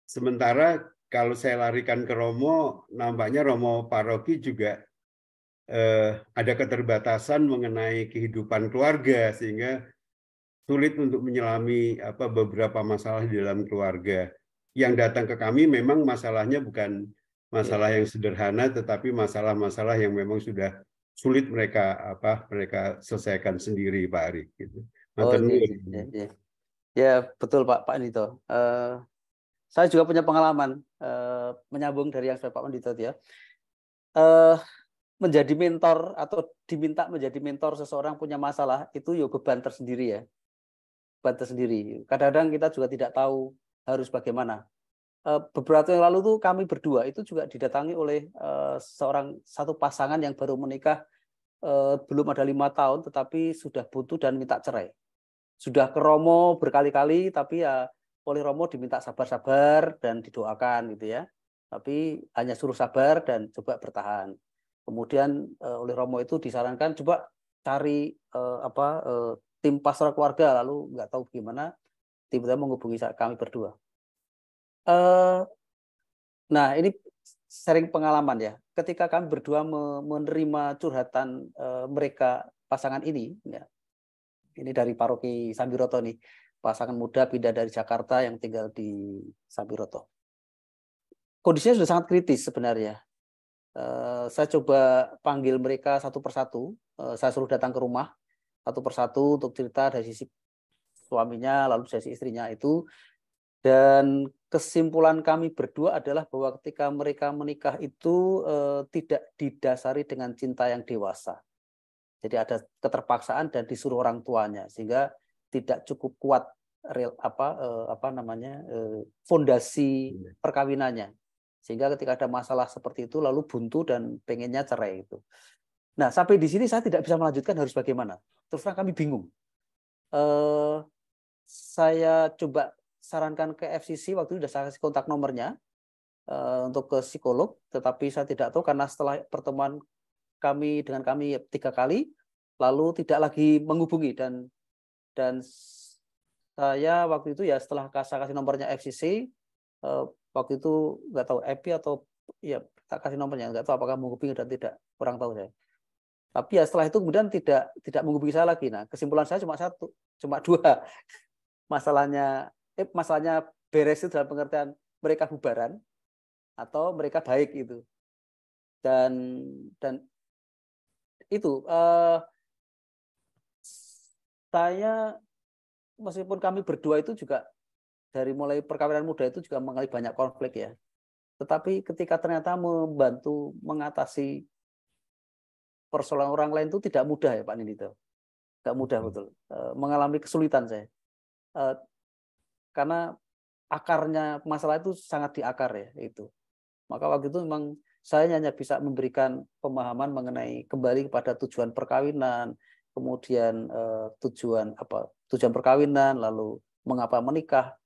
sementara kalau saya larikan ke Romo, nampaknya Romo Paroki juga eh, ada keterbatasan mengenai kehidupan keluarga sehingga sulit untuk menyelami apa beberapa masalah di dalam keluarga. Yang datang ke kami memang masalahnya bukan masalah iya. yang sederhana tetapi masalah-masalah yang memang sudah sulit mereka apa mereka selesaikan sendiri Pak Ari gitu. Nah, oh, iya iya, iya, iya, Ya betul Pak Pak Nito. Uh, eh, saya juga punya pengalaman uh, menyambung dari yang sudah Pak Nito ya. Uh, menjadi mentor atau diminta menjadi mentor seseorang punya masalah itu yo ya beban tersendiri ya beban tersendiri kadang-kadang kita juga tidak tahu harus bagaimana Eh, beberapa yang lalu tuh kami berdua itu juga didatangi oleh eh, seorang satu pasangan yang baru menikah eh, belum ada lima tahun tetapi sudah butuh dan minta cerai sudah ke Romo berkali-kali tapi ya oleh Romo diminta sabar-sabar dan didoakan gitu ya tapi hanya suruh sabar dan coba bertahan kemudian oleh Romo itu disarankan coba cari apa tim pastoral keluarga lalu nggak tahu gimana tiba-tiba menghubungi kami berdua Eh, nah, ini sering pengalaman ya. Ketika kami berdua menerima curhatan eh, mereka pasangan ini, ya, ini dari paroki Sambiroto nih, pasangan muda pindah dari Jakarta yang tinggal di Sambiroto. Kondisinya sudah sangat kritis sebenarnya. Eh, saya coba panggil mereka satu persatu. saya suruh datang ke rumah satu persatu untuk cerita dari sisi suaminya, lalu dari sisi istrinya itu dan kesimpulan kami berdua adalah bahwa ketika mereka menikah itu eh, tidak didasari dengan cinta yang dewasa. Jadi ada keterpaksaan dan disuruh orang tuanya sehingga tidak cukup kuat real apa eh, apa namanya eh, fondasi iya. perkawinannya. Sehingga ketika ada masalah seperti itu lalu buntu dan pengennya cerai itu. Nah, sampai di sini saya tidak bisa melanjutkan harus bagaimana. Terus kami bingung. Eh, saya coba sarankan ke FCC waktu itu sudah saya kasih kontak nomornya uh, untuk ke psikolog, tetapi saya tidak tahu karena setelah pertemuan kami dengan kami tiga kali, lalu tidak lagi menghubungi dan dan saya waktu itu ya setelah saya kasih nomornya FCC uh, eh, waktu itu nggak tahu EPI atau ya tak kasih nomornya nggak tahu apakah menghubungi dan tidak kurang tahu saya tapi ya setelah itu kemudian tidak tidak menghubungi saya lagi nah kesimpulan saya cuma satu cuma dua masalahnya eh, masalahnya beres itu dalam pengertian mereka bubaran atau mereka baik itu dan dan itu uh, saya meskipun kami berdua itu juga dari mulai perkawinan muda itu juga mengalami banyak konflik ya tetapi ketika ternyata membantu mengatasi persoalan orang lain itu tidak mudah ya Pak Nindito Tidak mudah hmm. betul eh, mengalami kesulitan saya eh, karena akarnya masalah itu sangat diakar ya itu. Maka waktu itu memang saya hanya bisa memberikan pemahaman mengenai kembali kepada tujuan perkawinan, kemudian eh, tujuan apa tujuan perkawinan, lalu mengapa menikah,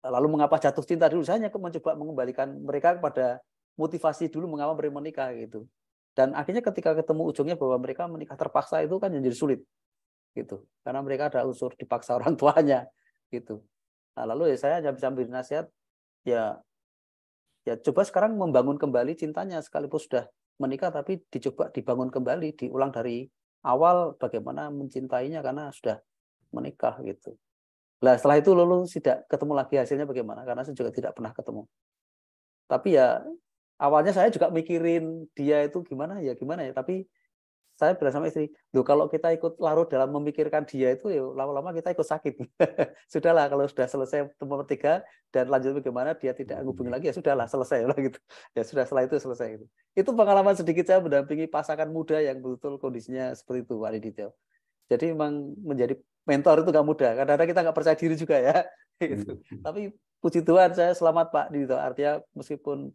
lalu mengapa jatuh cinta dulu. Saya hanya mencoba mengembalikan mereka kepada motivasi dulu mengapa mereka menikah gitu. Dan akhirnya ketika ketemu ujungnya bahwa mereka menikah terpaksa itu kan jadi sulit gitu. Karena mereka ada unsur dipaksa orang tuanya gitu. Nah, lalu ya saya hanya bisa sambil nasihat ya ya coba sekarang membangun kembali cintanya sekalipun sudah menikah tapi dicoba dibangun kembali diulang dari awal bagaimana mencintainya karena sudah menikah gitu. Nah setelah itu lalu tidak ketemu lagi hasilnya bagaimana karena saya juga tidak pernah ketemu. Tapi ya awalnya saya juga mikirin dia itu gimana ya gimana ya tapi saya bilang sama istri, loh kalau kita ikut larut dalam memikirkan dia itu, ya lama-lama kita ikut sakit. sudahlah kalau sudah selesai nomor tiga dan lanjut bagaimana dia tidak hubungi lagi ya sudahlah selesai lah gitu. Ya sudah setelah itu selesai itu. Itu pengalaman sedikit saya mendampingi pasangan muda yang betul kondisinya seperti itu, Pak Detail. Jadi memang menjadi mentor itu nggak mudah. Kadang-kadang kita nggak percaya diri juga ya. Gitu. Hmm, hmm. Tapi puji Tuhan saya selamat Pak Dito. Artinya meskipun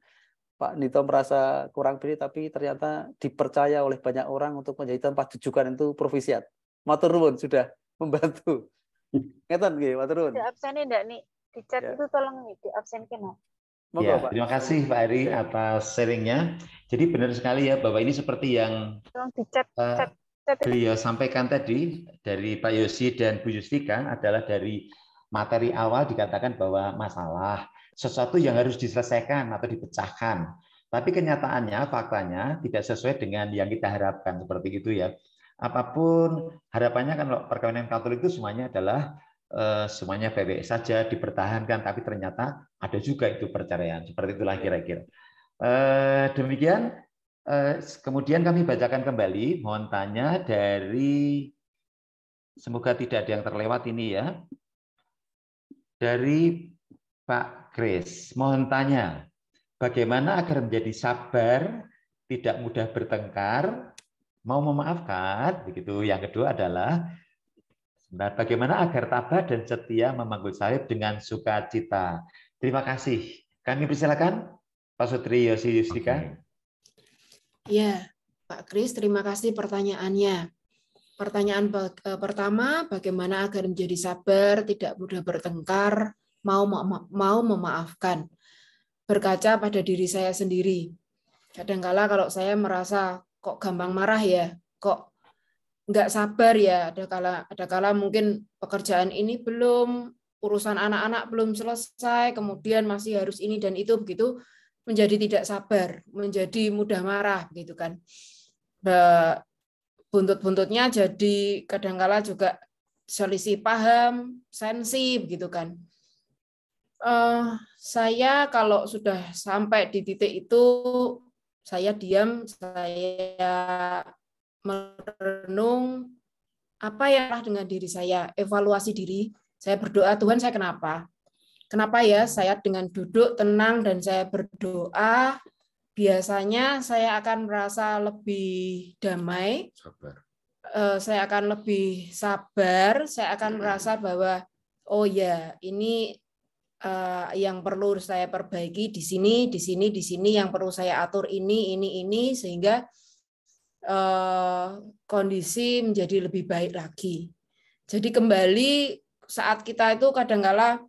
Pak Nito merasa kurang pilih tapi ternyata dipercaya oleh banyak orang untuk menjadi tempat tujukan itu provisiat. Matur nuwun sudah membantu. Ngeten nggih, matur nuwun. Absene ndak nih di chat ya. itu tolong nih di absenkan. ya, Pak. Terima kasih Pak Eri ya. atas sharingnya. Jadi benar sekali ya bahwa ini seperti yang di chat, uh, chat. beliau sampaikan tadi dari Pak Yosi dan Bu Yustika adalah dari materi awal dikatakan bahwa masalah sesuatu yang harus diselesaikan atau dipecahkan. Tapi kenyataannya, faktanya tidak sesuai dengan yang kita harapkan seperti itu ya. Apapun harapannya kan perkawinan Katolik itu semuanya adalah eh, semuanya baik saja dipertahankan, tapi ternyata ada juga itu perceraian. Seperti itulah kira-kira. Eh, demikian. Eh, kemudian kami bacakan kembali mohon tanya dari semoga tidak ada yang terlewat ini ya. Dari Pak Chris, mohon tanya, bagaimana agar menjadi sabar, tidak mudah bertengkar, mau memaafkan, begitu. Yang kedua adalah Nah, bagaimana agar tabah dan setia memanggul sahib dengan sukacita. Terima kasih. Kami persilakan Pak Sutri Yosi Yustika. Ya, Pak Kris, terima kasih pertanyaannya. Pertanyaan eh, pertama, bagaimana agar menjadi sabar, tidak mudah bertengkar, mau mau memaafkan, berkaca pada diri saya sendiri. Kadangkala kalau saya merasa kok gampang marah ya, kok nggak sabar ya, ada kala ada kala mungkin pekerjaan ini belum urusan anak-anak belum selesai, kemudian masih harus ini dan itu begitu menjadi tidak sabar, menjadi mudah marah gitu kan. Buntut-buntutnya jadi kadangkala juga selisih paham, sensi begitu kan uh, saya kalau sudah sampai di titik itu saya diam, saya merenung apa yang salah dengan diri saya, evaluasi diri. Saya berdoa, Tuhan saya kenapa? Kenapa ya saya dengan duduk tenang dan saya berdoa, biasanya saya akan merasa lebih damai. Sabar. Eh, saya akan lebih sabar, saya akan hmm. merasa bahwa oh ya, ini Eh, yang perlu saya perbaiki di sini, di sini, di sini, yang perlu saya atur ini, ini, ini, sehingga eh, kondisi menjadi lebih baik lagi. Jadi kembali saat kita itu kadangkala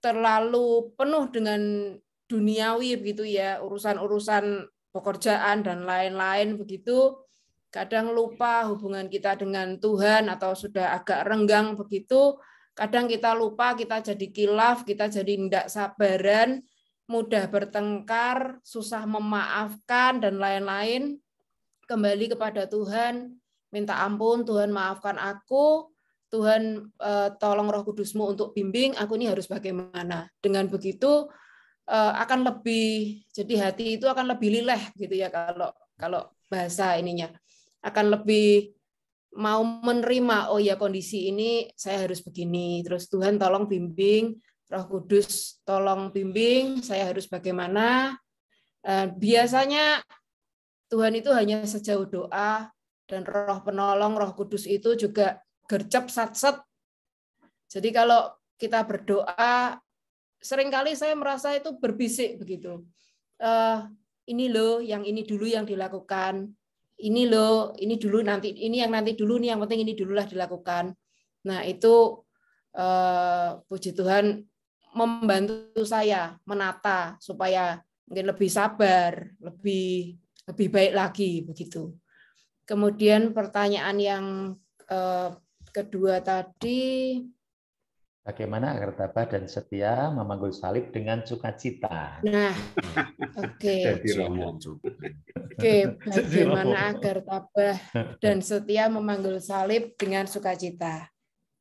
terlalu penuh dengan duniawi begitu ya, urusan-urusan pekerjaan dan lain-lain begitu, kadang lupa hubungan kita dengan Tuhan atau sudah agak renggang begitu, Kadang kita lupa, kita jadi kilaf, kita jadi tidak sabaran, mudah bertengkar, susah memaafkan, dan lain-lain. Kembali kepada Tuhan, minta ampun, Tuhan maafkan aku, Tuhan eh, tolong roh kudusmu untuk bimbing, aku ini harus bagaimana. Dengan begitu eh, akan lebih, jadi hati itu akan lebih lileh gitu ya kalau kalau bahasa ininya. Akan lebih mau menerima oh ya kondisi ini saya harus begini terus Tuhan tolong bimbing Roh Kudus tolong bimbing saya harus bagaimana eh, biasanya Tuhan itu hanya sejauh doa dan Roh Penolong Roh Kudus itu juga gercep satset jadi kalau kita berdoa seringkali saya merasa itu berbisik begitu. Eh, ini loh, yang ini dulu yang dilakukan ini loh, ini dulu nanti ini yang nanti dulu nih yang penting ini dululah dilakukan. Nah, itu eh, puji Tuhan membantu saya menata supaya mungkin lebih sabar, lebih lebih baik lagi begitu. Kemudian pertanyaan yang eh, kedua tadi Bagaimana agar tabah dan setia memanggul salib dengan sukacita? Nah, oke. Okay. Oke, okay, bagaimana agar tabah dan setia memanggul salib dengan sukacita?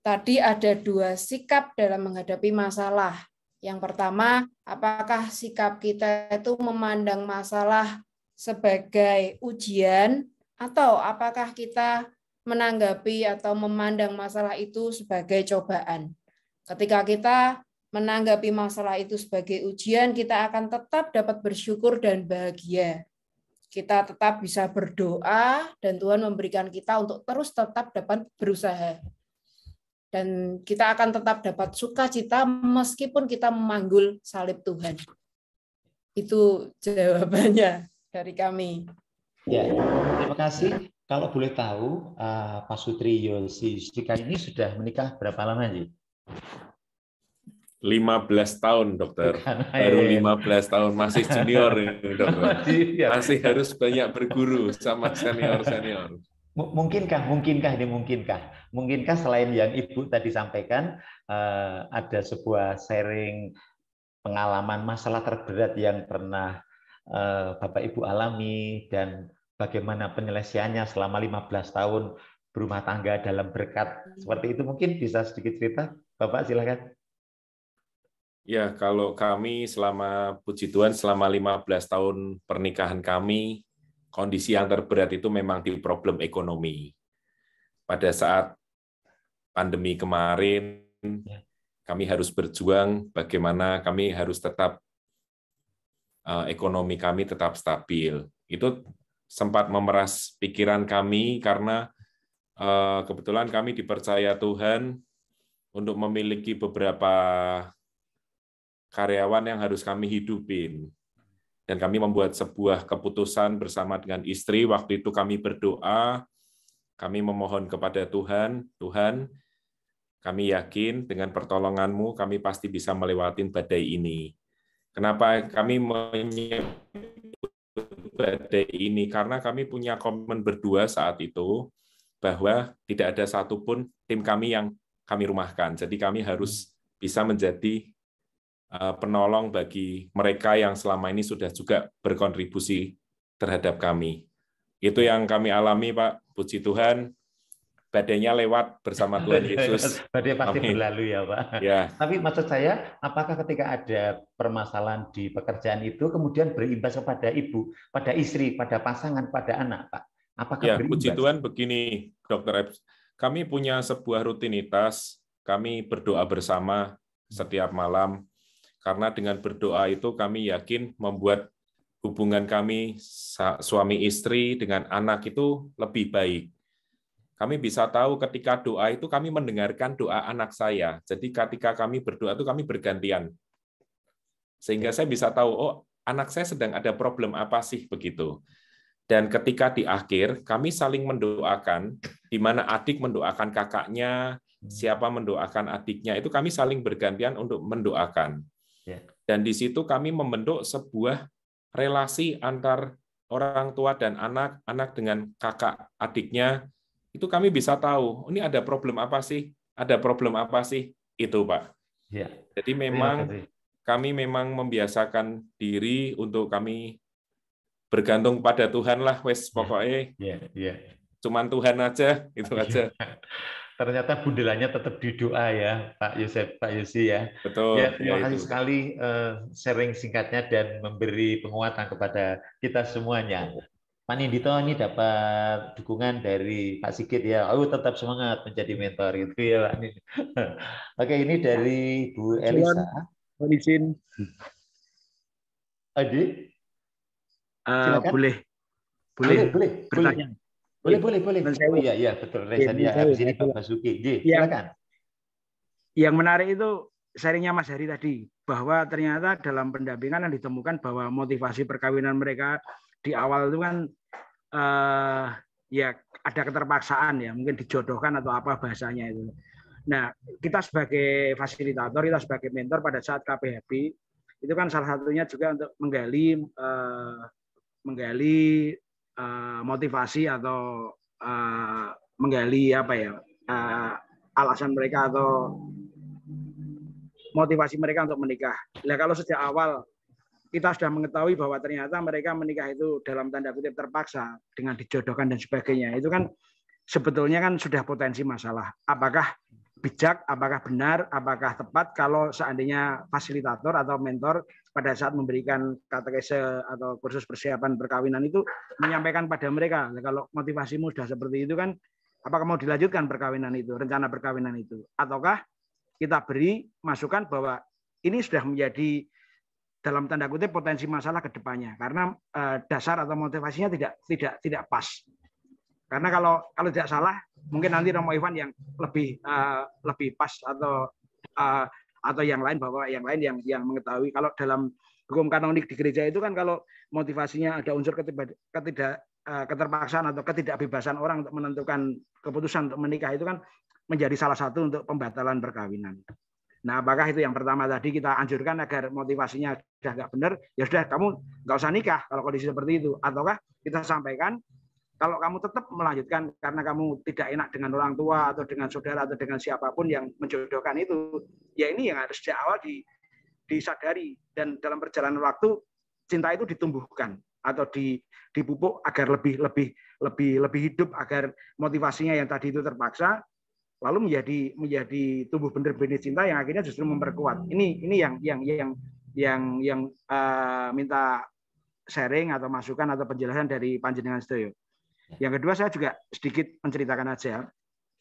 Tadi ada dua sikap dalam menghadapi masalah. Yang pertama, apakah sikap kita itu memandang masalah sebagai ujian atau apakah kita menanggapi atau memandang masalah itu sebagai cobaan? Ketika kita menanggapi masalah itu sebagai ujian, kita akan tetap dapat bersyukur dan bahagia. Kita tetap bisa berdoa dan Tuhan memberikan kita untuk terus tetap dapat berusaha. Dan kita akan tetap dapat sukacita meskipun kita memanggul salib Tuhan. Itu jawabannya dari kami. Ya, terima kasih. Kalau boleh tahu, eh, Pak Sutri Yosi Sika ini sudah menikah berapa lama sih? 15 tahun dokter eh. baru 15 tahun masih junior ini dokter iya. masih harus banyak berguru sama senior senior mungkinkah mungkinkah ini mungkinkah mungkinkah selain yang ibu tadi sampaikan eh, ada sebuah sharing pengalaman masalah terberat yang pernah eh, bapak ibu alami dan bagaimana penyelesaiannya selama 15 tahun berumah tangga dalam berkat seperti itu mungkin bisa sedikit cerita Bapak silakan. Ya, kalau kami selama puji Tuhan selama 15 tahun pernikahan kami, kondisi yang terberat itu memang di problem ekonomi. Pada saat pandemi kemarin, ya. kami harus berjuang bagaimana kami harus tetap eh, ekonomi kami tetap stabil. Itu sempat memeras pikiran kami karena eh, kebetulan kami dipercaya Tuhan untuk memiliki beberapa karyawan yang harus kami hidupin. Dan kami membuat sebuah keputusan bersama dengan istri. Waktu itu kami berdoa, kami memohon kepada Tuhan, Tuhan, kami yakin dengan pertolonganmu kami pasti bisa melewati badai ini. Kenapa kami menyebut badai ini? Karena kami punya komitmen berdua saat itu bahwa tidak ada satupun tim kami yang kami rumahkan. Jadi kami harus hmm. bisa menjadi eh, penolong bagi mereka yang selama ini sudah juga berkontribusi terhadap kami. Itu yang kami alami, Pak. Puji Tuhan, badainya lewat bersama Tuhan Yesus. Badai pasti Amin. berlalu ya, Pak. Ya. Tapi maksud saya, apakah ketika ada permasalahan di pekerjaan itu kemudian berimbas kepada ibu, pada istri, pada pasangan, pada anak, Pak? Apakah ya, berimbas? puji Tuhan begini, Dokter Epps kami punya sebuah rutinitas, kami berdoa bersama setiap malam, karena dengan berdoa itu kami yakin membuat hubungan kami suami istri dengan anak itu lebih baik. Kami bisa tahu ketika doa itu kami mendengarkan doa anak saya. Jadi ketika kami berdoa itu kami bergantian. Sehingga saya bisa tahu, oh anak saya sedang ada problem apa sih begitu. Dan ketika di akhir, kami saling mendoakan, di mana adik mendoakan kakaknya, hmm. siapa mendoakan adiknya, itu kami saling bergantian untuk mendoakan. Ya. Dan di situ kami membentuk sebuah relasi antar orang tua dan anak, anak dengan kakak adiknya, itu kami bisa tahu, ini ada problem apa sih, ada problem apa sih, itu Pak. Ya. Jadi memang kami memang membiasakan diri untuk kami bergantung pada Tuhan lah wes hmm. pokoknya yeah, yeah, yeah. cuman Tuhan aja itu yeah. aja ternyata bundelannya tetap di doa ya Pak Yosef Pak Yosi ya betul ya, ya terima kasih ya sekali eh, sharing singkatnya dan memberi penguatan kepada kita semuanya Pak Nindito ini dapat dukungan dari Pak Sigit ya. Oh tetap semangat menjadi mentor gitu ya Pak Nindito. Oke ini dari Bu Elisa. Mohon izin. Adi. Eh, boleh, boleh, boleh, boleh, Boleh, boleh, boleh. boleh. Ya, ya, betul. Rezania. Habis ini Pak Basuki. Ya. Silakan. Yang menarik itu sharingnya Mas Hari tadi bahwa ternyata dalam pendampingan yang ditemukan bahwa motivasi perkawinan mereka di awal itu kan uh, ya ada keterpaksaan ya mungkin dijodohkan atau apa bahasanya itu. Nah kita sebagai fasilitator kita sebagai mentor pada saat kphp itu kan salah satunya juga untuk menggali uh, menggali uh, motivasi atau uh, menggali apa ya uh, alasan mereka atau motivasi mereka untuk menikah. Nah, kalau sejak awal kita sudah mengetahui bahwa ternyata mereka menikah itu dalam tanda kutip terpaksa dengan dijodohkan dan sebagainya, itu kan sebetulnya kan sudah potensi masalah. Apakah bijak, apakah benar, apakah tepat kalau seandainya fasilitator atau mentor pada saat memberikan katekese atau kursus persiapan perkawinan itu menyampaikan pada mereka kalau motivasimu sudah seperti itu kan apakah mau dilanjutkan perkawinan itu, rencana perkawinan itu ataukah kita beri masukan bahwa ini sudah menjadi dalam tanda kutip potensi masalah ke depannya karena eh, dasar atau motivasinya tidak tidak tidak pas karena kalau kalau tidak salah, mungkin nanti Romo Ivan yang lebih uh, lebih pas atau uh, atau yang lain bahwa yang lain yang yang mengetahui kalau dalam hukum kanonik di gereja itu kan kalau motivasinya ada unsur ketiba, ketidak uh, keterpaksaan atau ketidakbebasan orang untuk menentukan keputusan untuk menikah itu kan menjadi salah satu untuk pembatalan perkawinan. Nah, apakah itu yang pertama tadi kita anjurkan agar motivasinya sudah nggak benar, ya sudah kamu nggak usah nikah kalau kondisi seperti itu. Ataukah kita sampaikan kalau kamu tetap melanjutkan karena kamu tidak enak dengan orang tua atau dengan saudara atau dengan siapapun yang menjodohkan itu, ya ini yang harus sejak awal disadari dan dalam perjalanan waktu cinta itu ditumbuhkan atau di, dipupuk agar lebih lebih lebih lebih hidup agar motivasinya yang tadi itu terpaksa lalu menjadi menjadi tumbuh benih-benih cinta yang akhirnya justru memperkuat ini ini yang yang yang yang yang uh, minta sharing atau masukan atau penjelasan dari panjenengan Studio. Yang kedua saya juga sedikit menceritakan aja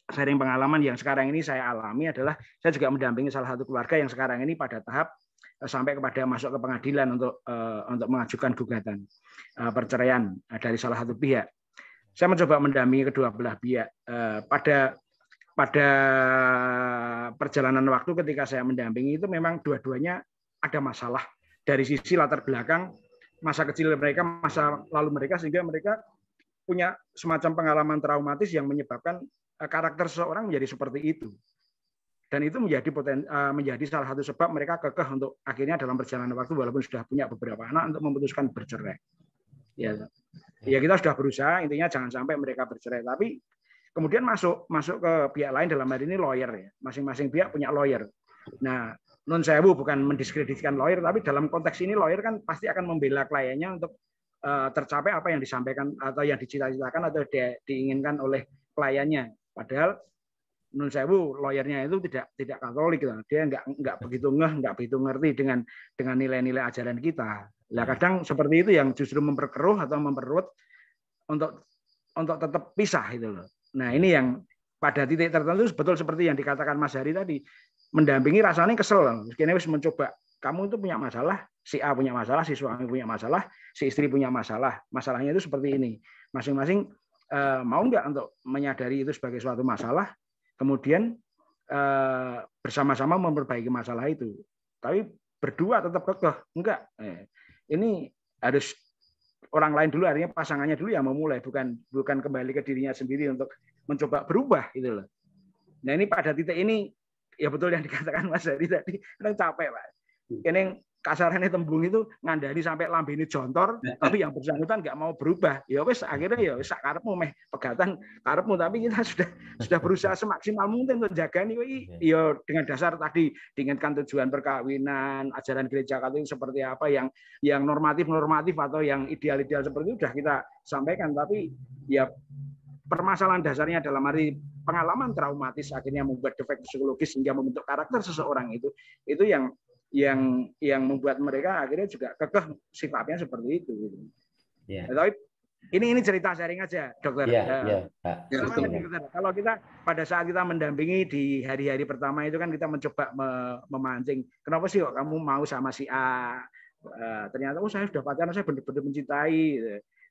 sharing pengalaman yang sekarang ini saya alami adalah saya juga mendampingi salah satu keluarga yang sekarang ini pada tahap eh, sampai kepada masuk ke pengadilan untuk eh, untuk mengajukan gugatan eh, perceraian dari salah satu pihak. Saya mencoba mendampingi kedua belah pihak pada pada perjalanan waktu ketika saya mendampingi itu memang dua-duanya ada masalah dari sisi latar belakang masa kecil mereka, masa lalu mereka sehingga mereka punya semacam pengalaman traumatis yang menyebabkan eh, karakter seseorang menjadi seperti itu. Dan itu menjadi poten, eh, menjadi salah satu sebab mereka kekeh untuk akhirnya dalam perjalanan waktu walaupun sudah punya beberapa anak untuk memutuskan bercerai. Ya, ya kita sudah berusaha intinya jangan sampai mereka bercerai. Tapi kemudian masuk masuk ke pihak lain dalam hal ini lawyer ya. Masing-masing pihak punya lawyer. Nah, non sewu bukan mendiskreditkan lawyer, tapi dalam konteks ini lawyer kan pasti akan membela kliennya untuk Eh, tercapai apa yang disampaikan atau yang dicita-citakan atau di, diinginkan oleh pelayannya. Padahal menurut saya lawyernya itu tidak tidak Katolik gitu. Dia nggak nggak begitu ngeh, nggak begitu ngerti dengan dengan nilai-nilai ajaran kita. Nah, kadang seperti itu yang justru memperkeruh atau memperut untuk untuk tetap pisah itu loh. Nah ini yang pada titik tertentu betul seperti yang dikatakan Mas Hari tadi mendampingi rasanya kesel. Kini wis mencoba kamu itu punya masalah, si A punya masalah, si suami punya masalah, si istri punya masalah. Masalahnya itu seperti ini. Masing-masing eh, mau nggak untuk menyadari itu sebagai suatu masalah, kemudian eh, bersama-sama memperbaiki masalah itu. Tapi berdua tetap kekeh, enggak. Eh, ini harus orang lain dulu, artinya pasangannya dulu yang memulai, bukan bukan kembali ke dirinya sendiri untuk mencoba berubah gitu loh. Nah ini pada titik ini ya betul yang dikatakan Mas Heri tadi, kadang capek Pak Hmm. kene kasarannya tembung itu ngandani sampai ini jontor tapi yang bersangkutan nggak mau berubah ya wes akhirnya ya wes karepmu meh pegatan karepmu tapi kita sudah sudah berusaha semaksimal mungkin untuk jaga nih ya dengan dasar tadi diingatkan tujuan perkawinan ajaran gereja katolik seperti apa yang yang normatif normatif atau yang ideal ideal seperti itu sudah kita sampaikan tapi ya permasalahan dasarnya dalam arti pengalaman traumatis akhirnya membuat defek psikologis hingga membentuk karakter seseorang itu itu yang yang yang membuat mereka akhirnya juga kekeh sifatnya seperti itu. Gitu. Yeah. Ya. Tapi ini ini cerita sharing aja, dokter. Yeah, yeah. yeah. Yeah. Yeah. Yeah. kalau kita pada saat kita mendampingi di hari-hari pertama itu kan kita mencoba memancing. Kenapa sih kok kamu mau sama si A? Eh, ternyata oh saya sudah pacaran, saya benar-benar mencintai.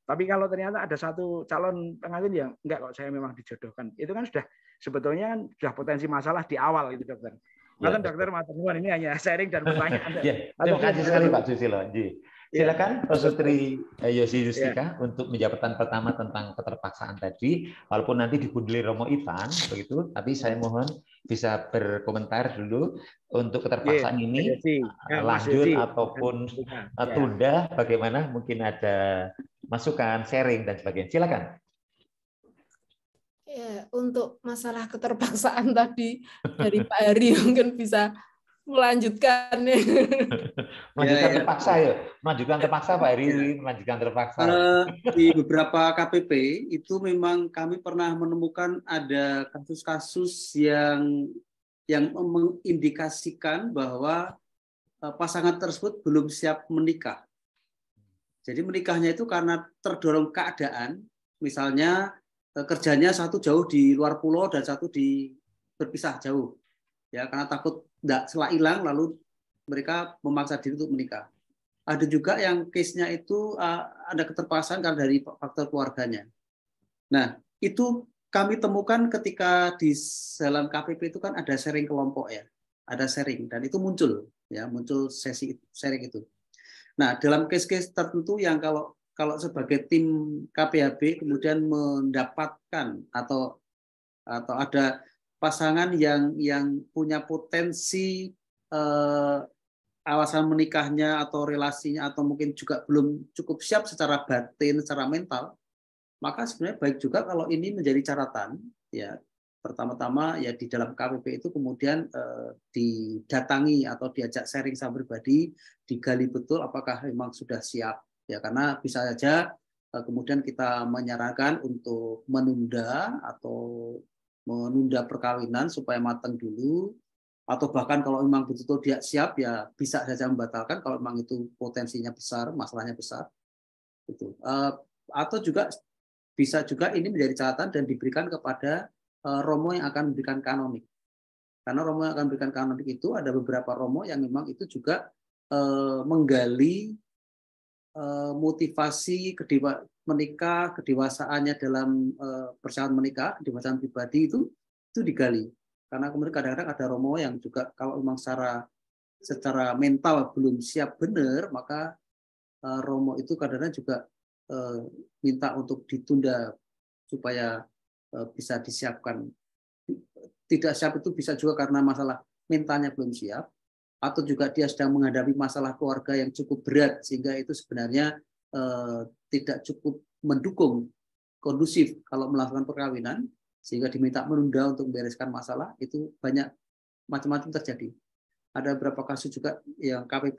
Tapi kalau ternyata ada satu calon pengantin yang enggak kok saya memang dijodohkan, itu kan sudah sebetulnya kan sudah potensi masalah di awal itu dokter. Malam ya. dokter Maturnuan ini hanya sharing dan pertanyaan. ya. Terima kasih iya. sekali Pak Susilo. Iya. Iya. Silakan Pak Sutri eh, Yosi Yustika ya. untuk menjawab pertama tentang keterpaksaan tadi. Walaupun nanti dibundeli Romo Ivan begitu, tapi saya mohon bisa berkomentar dulu untuk keterpaksaan ya, ini ya, lanjut ya, ataupun ya. tunda bagaimana mungkin ada masukan, sharing dan sebagainya. Silakan. Ya, untuk masalah keterpaksaan tadi dari Pak Hari mungkin bisa melanjutkan melanjutkan ya, ya. terpaksa ya. Melanjutkan terpaksa Pak Heri, ya. melanjutkan terpaksa. Eh, di beberapa KPP itu memang kami pernah menemukan ada kasus-kasus yang yang mengindikasikan bahwa eh, pasangan tersebut belum siap menikah. Jadi menikahnya itu karena terdorong keadaan, misalnya Eh, kerjanya satu jauh di luar pulau dan satu di berpisah jauh. Ya, karena takut tidak setelah hilang lalu mereka memaksa diri untuk menikah. Ada juga yang case-nya itu eh, ada keterpaksaan karena dari faktor keluarganya. Nah, itu kami temukan ketika di dalam KPP itu kan ada sharing kelompok ya. Ada sharing dan itu muncul ya, muncul sesi sharing itu. Nah, dalam case-case tertentu yang kalau kalau sebagai tim KPHB kemudian mendapatkan atau atau ada pasangan yang yang punya potensi eh, alasan menikahnya atau relasinya atau mungkin juga belum cukup siap secara batin, secara mental, maka sebenarnya baik juga kalau ini menjadi catatan ya pertama-tama ya di dalam KPP itu kemudian eh, didatangi atau diajak sharing sama pribadi digali betul apakah memang sudah siap ya karena bisa saja eh, kemudian kita menyarankan untuk menunda atau menunda perkawinan supaya matang dulu atau bahkan kalau memang betul-betul dia siap ya bisa saja membatalkan kalau memang itu potensinya besar masalahnya besar itu eh, atau juga bisa juga ini menjadi catatan dan diberikan kepada eh, romo yang akan memberikan kanonik karena romo yang akan memberikan kanonik itu ada beberapa romo yang memang itu juga menggali Eh, motivasi kedewa, menikah, kedewasaannya dalam eh, persyaratan menikah, kedewasaan pribadi itu itu digali. Karena kemudian kadang-kadang ada romo yang juga kalau memang secara secara mental belum siap benar, maka eh, romo itu kadang-kadang juga minta untuk ditunda supaya bisa disiapkan. Tidak siap itu bisa juga karena masalah mentalnya belum siap, atau juga dia sedang menghadapi masalah keluarga yang cukup berat sehingga itu sebenarnya eh, tidak cukup mendukung kondusif kalau melakukan perkawinan sehingga diminta menunda untuk membereskan masalah itu banyak macam-macam terjadi. Ada beberapa kasus juga yang KPP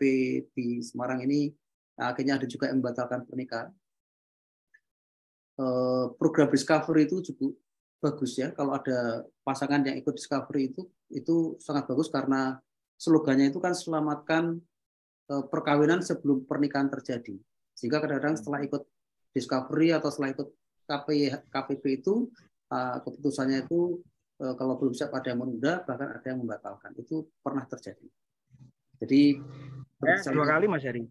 di Semarang ini akhirnya ada juga yang membatalkan pernikahan. Eh, program Discovery itu cukup bagus ya kalau ada pasangan yang ikut Discovery itu itu sangat bagus karena slogannya itu kan selamatkan e, perkawinan sebelum pernikahan terjadi. Sehingga kadang-kadang setelah hmm. ikut discovery atau setelah ikut KPP itu e, keputusannya itu e, kalau belum siap ada yang menunda bahkan ada yang membatalkan. Itu pernah terjadi. Jadi ya, dua kali Mas Heri.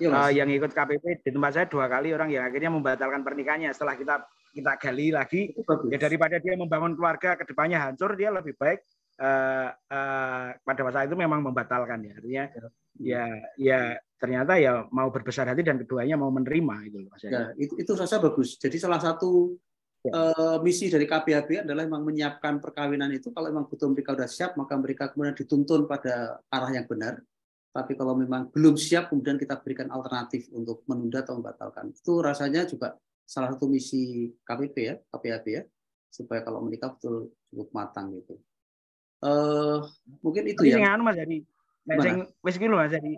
Ya, mas. Uh, yang ikut KPP di tempat saya dua kali orang yang akhirnya membatalkan pernikahannya setelah kita kita gali lagi ya daripada dia membangun keluarga kedepannya hancur dia lebih baik uh, uh, pada masa itu memang membatalkan ya artinya ya. ya ya ternyata ya mau berbesar hati dan keduanya mau menerima itu loh ya, itu itu rasa bagus jadi salah satu ya. uh, misi dari KPHB adalah memang menyiapkan perkawinan itu kalau memang betul mereka sudah siap maka mereka kemudian dituntun pada arah yang benar tapi kalau memang belum siap kemudian kita berikan alternatif untuk menunda atau membatalkan itu rasanya juga salah satu misi KPP ya KPHB ya supaya kalau menikah betul cukup matang gitu uh, mungkin itu Tapi ya. Anu Mas Jadi, sing wis ki Mas Jadi,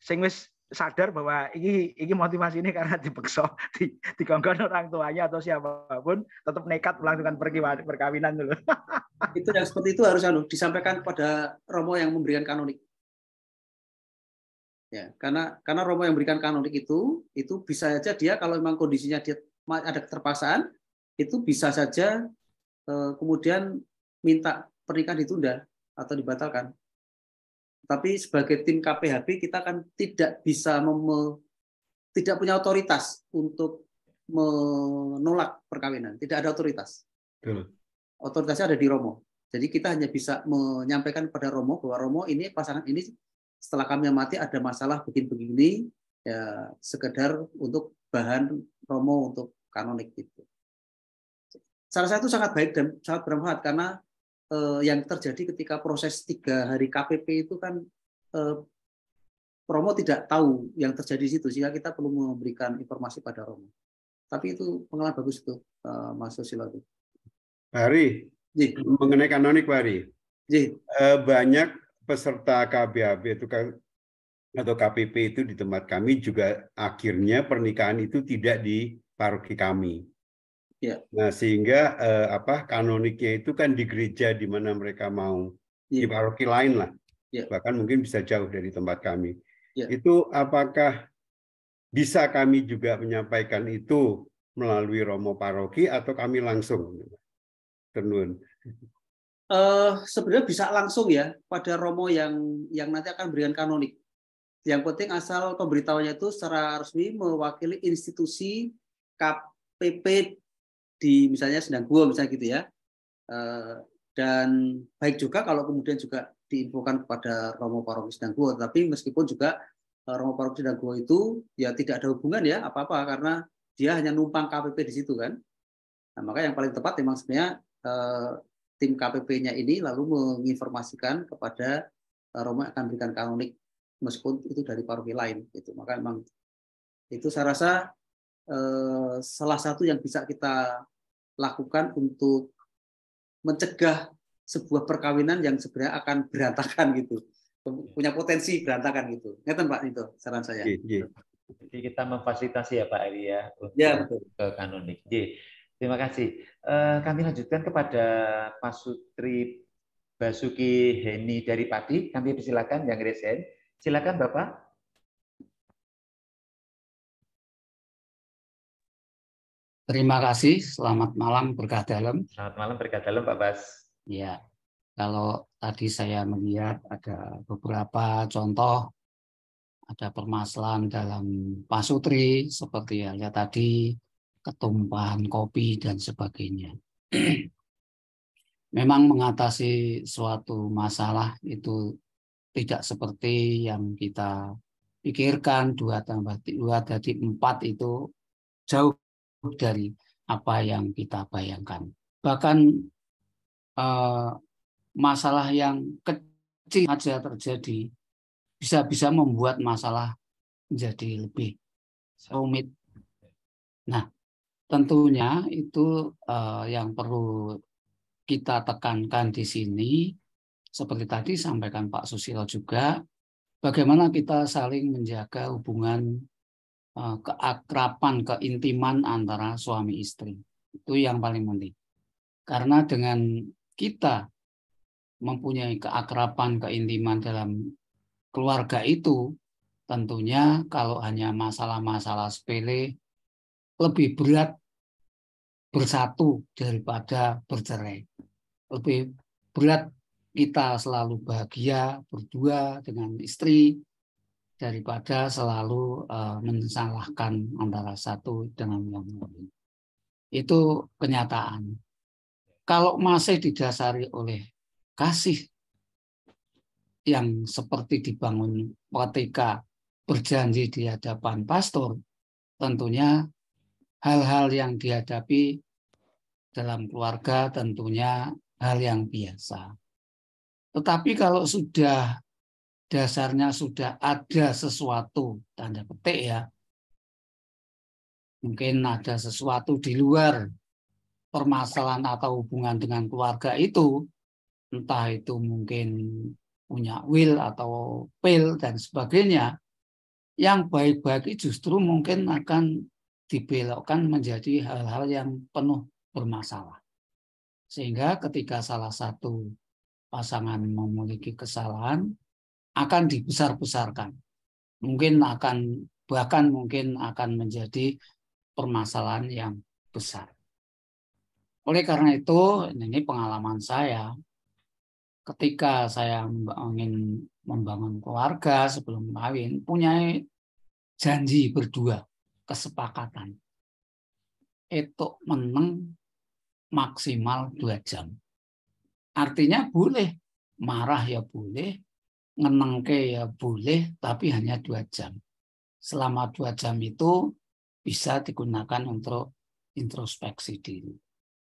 sing wis sadar bahwa ini ini motivasi ini karena dipaksa di, di orang tuanya atau siapapun tetap nekat melakukan perkawinan dulu. itu yang seperti itu harus anu disampaikan pada Romo yang memberikan kanonik. Ya, karena karena Romo yang memberikan kanonik itu itu bisa saja dia kalau memang kondisinya dia ada keterpaksaan itu bisa saja eh, kemudian minta pernikahan ditunda atau dibatalkan. Tapi sebagai tim KPHB kita kan tidak bisa tidak punya otoritas untuk menolak perkawinan. Tidak ada otoritas. Betul. Otoritasnya ada di Romo. Jadi kita hanya bisa menyampaikan kepada Romo bahwa Romo ini pasangan ini setelah kami mati ada masalah begini-begini ya sekedar untuk bahan Romo untuk kanonik itu. Salah satu sangat baik dan sangat bermanfaat karena eh, yang terjadi ketika proses tiga hari KPP itu kan eh, Romo tidak tahu yang terjadi di situ sehingga kita perlu memberikan informasi pada Romo. Tapi itu pengalaman bagus itu eh, Mas Susilo itu. Hari, mengenai kanonik Hari, eh, banyak peserta KBAB itu kan atau KPP itu di tempat kami juga akhirnya pernikahan itu tidak di paroki kami. Ya. Nah, sehingga eh, apa kanoniknya itu kan di gereja di mana mereka mau ya. di paroki lain lah. Ya. Bahkan mungkin bisa jauh dari tempat kami. Ya. Itu apakah bisa kami juga menyampaikan itu melalui Romo Paroki atau kami langsung? Tenun. Uh, sebenarnya bisa langsung ya pada Romo yang yang nanti akan berikan kanonik. Yang penting asal pemberitahuannya itu secara resmi mewakili institusi KPP di misalnya sedang gua, misalnya gitu ya. Eh, dan baik juga kalau kemudian juga diinfokan kepada Romo Paroki sedang gua, tapi meskipun juga eh, Romo Paroki sedang gua itu ya tidak ada hubungan ya apa-apa karena dia hanya numpang KPP di situ kan. Nah, maka yang paling tepat memang sebenarnya eh, tim KPP-nya ini lalu menginformasikan kepada Romo akan berikan kanonik meskipun itu dari paroki lain gitu. Maka memang itu saya rasa Eh, salah satu yang bisa kita lakukan untuk mencegah sebuah perkawinan yang sebenarnya akan berantakan gitu punya potensi berantakan gitu ngeten pak itu saran saya iya, iya. jadi kita memfasilitasi ya pak Arya. ya untuk ya, ke kanonik iya, terima kasih eh, kami lanjutkan kepada Pak Sutri Basuki Heni dari Pati kami persilakan yang resen silakan bapak Terima kasih. Selamat malam berkah dalam. Selamat malam berkah dalam Pak Bas. Ya. Kalau tadi saya melihat ada beberapa contoh ada permasalahan dalam pasutri seperti halnya tadi ketumpahan kopi dan sebagainya. Memang mengatasi suatu masalah itu tidak seperti yang kita pikirkan dua tambah dua jadi empat itu jauh dari apa yang kita bayangkan. Bahkan eh, masalah yang kecil saja terjadi bisa-bisa membuat masalah menjadi lebih rumit. Nah, tentunya itu eh, yang perlu kita tekankan di sini seperti tadi sampaikan Pak Susilo juga bagaimana kita saling menjaga hubungan Eh, keakrapan, keintiman antara suami istri. Itu yang paling penting. Karena dengan kita mempunyai keakrapan, keintiman dalam keluarga itu, tentunya kalau hanya masalah-masalah sepele, lebih berat bersatu daripada bercerai. Lebih berat kita selalu bahagia berdua dengan istri daripada selalu uh, mensalahkan antara satu dengan yang lain. Itu kenyataan. Kalau masih didasari oleh kasih yang seperti dibangun ketika berjanji di hadapan pastor, tentunya hal-hal yang dihadapi dalam keluarga tentunya hal yang biasa. Tetapi kalau sudah dasarnya sudah ada sesuatu tanda petik ya mungkin ada sesuatu di luar permasalahan atau hubungan dengan keluarga itu entah itu mungkin punya will atau pil dan sebagainya yang baik-baik justru mungkin akan dibelokkan menjadi hal-hal yang penuh bermasalah sehingga ketika salah satu pasangan memiliki kesalahan akan dibesar-besarkan. Mungkin akan bahkan mungkin akan menjadi permasalahan yang besar. Oleh karena itu, ini pengalaman saya ketika saya ingin membangun keluarga sebelum kawin, punya janji berdua, kesepakatan. Itu meneng maksimal dua jam. Artinya boleh, marah ya boleh, ngenengke ya boleh, tapi hanya dua jam. Selama dua jam itu bisa digunakan untuk introspeksi diri.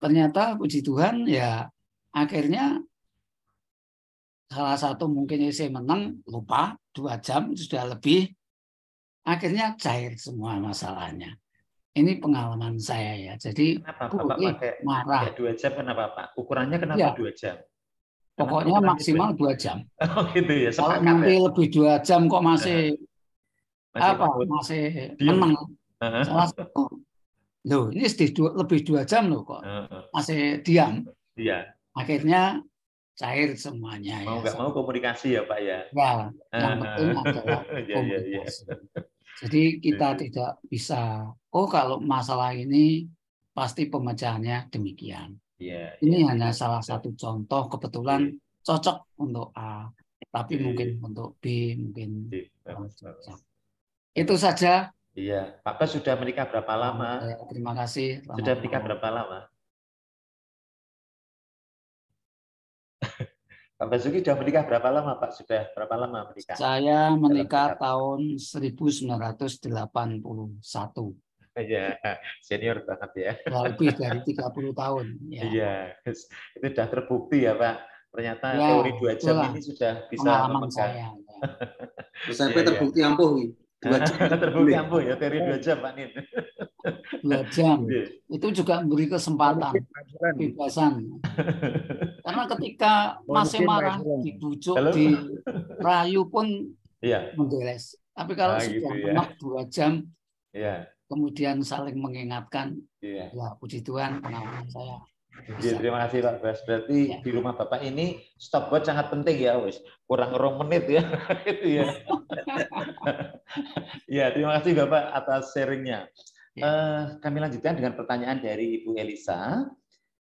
Ternyata puji Tuhan ya akhirnya salah satu mungkin saya menang lupa dua jam sudah lebih akhirnya cair semua masalahnya ini pengalaman saya ya jadi kenapa bapak pakai marah ya dua jam kenapa pak ukurannya kenapa ya, dua jam Pokoknya maksimal gitu ya. dua jam. Oh, gitu ya. Kalau nanti ya? lebih dua jam kok masih, eh, masih apa? Takut. Masih Diam. menang. Uh-huh. Salah satu. Loh, ini sedih dua, lebih dua jam loh kok. Eh, masih diam. Iya. Akhirnya cair semuanya. Ya. Mau nggak ya. mau komunikasi ya Pak ya. Ya, uh-huh. yang penting adalah iya, iya, iya. komunikasi. ya, ya, ya. Jadi kita tidak bisa, oh kalau masalah ini pasti pemecahannya demikian. Yeah, ini yeah. hanya iya. salah satu contoh kebetulan yeah. cocok untuk A, tapi yeah. mungkin iya. untuk B mungkin. Yeah. Eh, eh. Itu saja. Iya. Pak. sudah menikah berapa lama? Iya, terima kasih. Selamat sudah menikah berapa lama? Pak Basuki sudah menikah berapa lama Pak? Sudah berapa lama menikah? Saya menikah tahun 1981. Iya, senior banget ya. Lebih ya dari 30 tahun. Ya. Iya, itu sudah terbukti ya Pak. Ternyata ya, teori dua jam itulah. ini sudah bisa memegang. saya. Ya. Sampai ya, terbukti ya. ampuh. Dua jam. terbukti ampuh ya teori dua jam Pak Nin. Dua jam. Iya. Itu juga memberi kesempatan kebebasan. Karena ketika masih marah, dibujuk, Halo? dirayu pun ya. menggeles. Tapi kalau nah, sudah gitu, ya. dua jam, ya kemudian saling mengingatkan. Iya. Ya, puji Tuhan pengalaman saya. Ya, terima kasih Pak Bas. Berarti ya. di rumah Bapak ini stopwatch sangat penting ya, wis. Kurang rong menit ya. itu ya. ya, terima kasih Bapak atas sharingnya. Ya. Uh, kami lanjutkan dengan pertanyaan dari Ibu Elisa.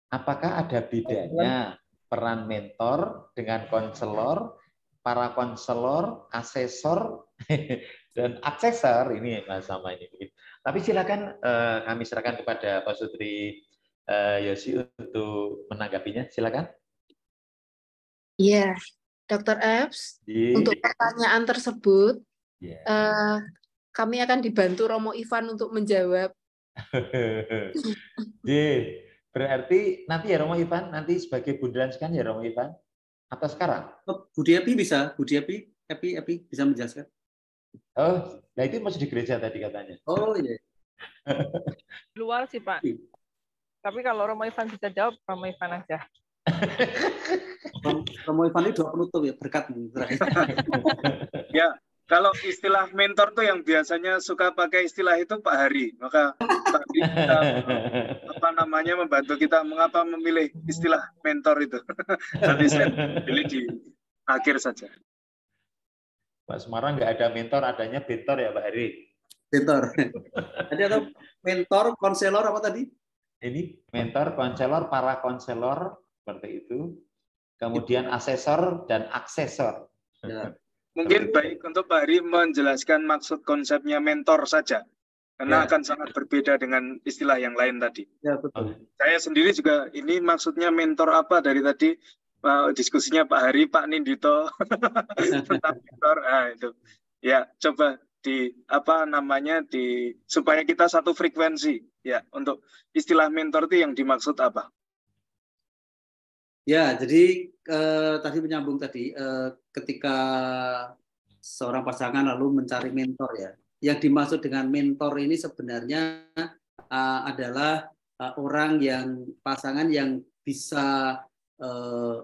Apakah ada bedanya iya. peran mentor dengan konselor, para konselor, asesor, dan aksesor ini mas sama ini tapi silakan eh, kami serahkan kepada Pak Sutri eh, Yosi untuk menanggapinya. Silakan. Iya, yeah. Dr. Epps, yeah. untuk pertanyaan tersebut, yeah. eh, kami akan dibantu Romo Ivan untuk menjawab. J, berarti nanti ya Romo Ivan, nanti sebagai bundelan sekalian ya Romo Ivan, atau sekarang? Budi Epi bisa, Budi Epi, Epi, Epi bisa menjelaskan. Oh, nah itu masih di gereja tadi katanya. Oh iya. Luar sih Pak. Iya. Tapi kalau Romo Ivan bisa jawab, Romo Ivan aja. Romo Ivan itu penutup ya berkat. ya, kalau istilah mentor tuh yang biasanya suka pakai istilah itu Pak Hari. Maka Pak Hari kita, apa namanya membantu kita mengapa memilih istilah mentor itu. Tapi saya pilih di akhir saja. Pak Semarang nggak ada mentor, adanya mentor ya Pak Heri. Mentor. ada ada mentor, konselor apa tadi? Ini mentor, konselor, para konselor seperti itu. Kemudian asesor dan aksesor. Ya. Mungkin baik untuk Pak Heri menjelaskan maksud konsepnya mentor saja. Karena ya. akan sangat berbeda dengan istilah yang lain tadi. Ya, betul. Saya sendiri juga ini maksudnya mentor apa dari tadi uh, diskusinya Pak Hari, Pak Nindito tentang mentor. Nah, itu. Ya, coba di apa namanya di supaya kita satu frekuensi ya untuk istilah mentor itu yang dimaksud apa? Ya, jadi eh, tadi menyambung tadi eh, ketika seorang pasangan lalu mencari mentor ya. Yang dimaksud dengan mentor ini sebenarnya eh, adalah eh, orang yang pasangan yang bisa Eh,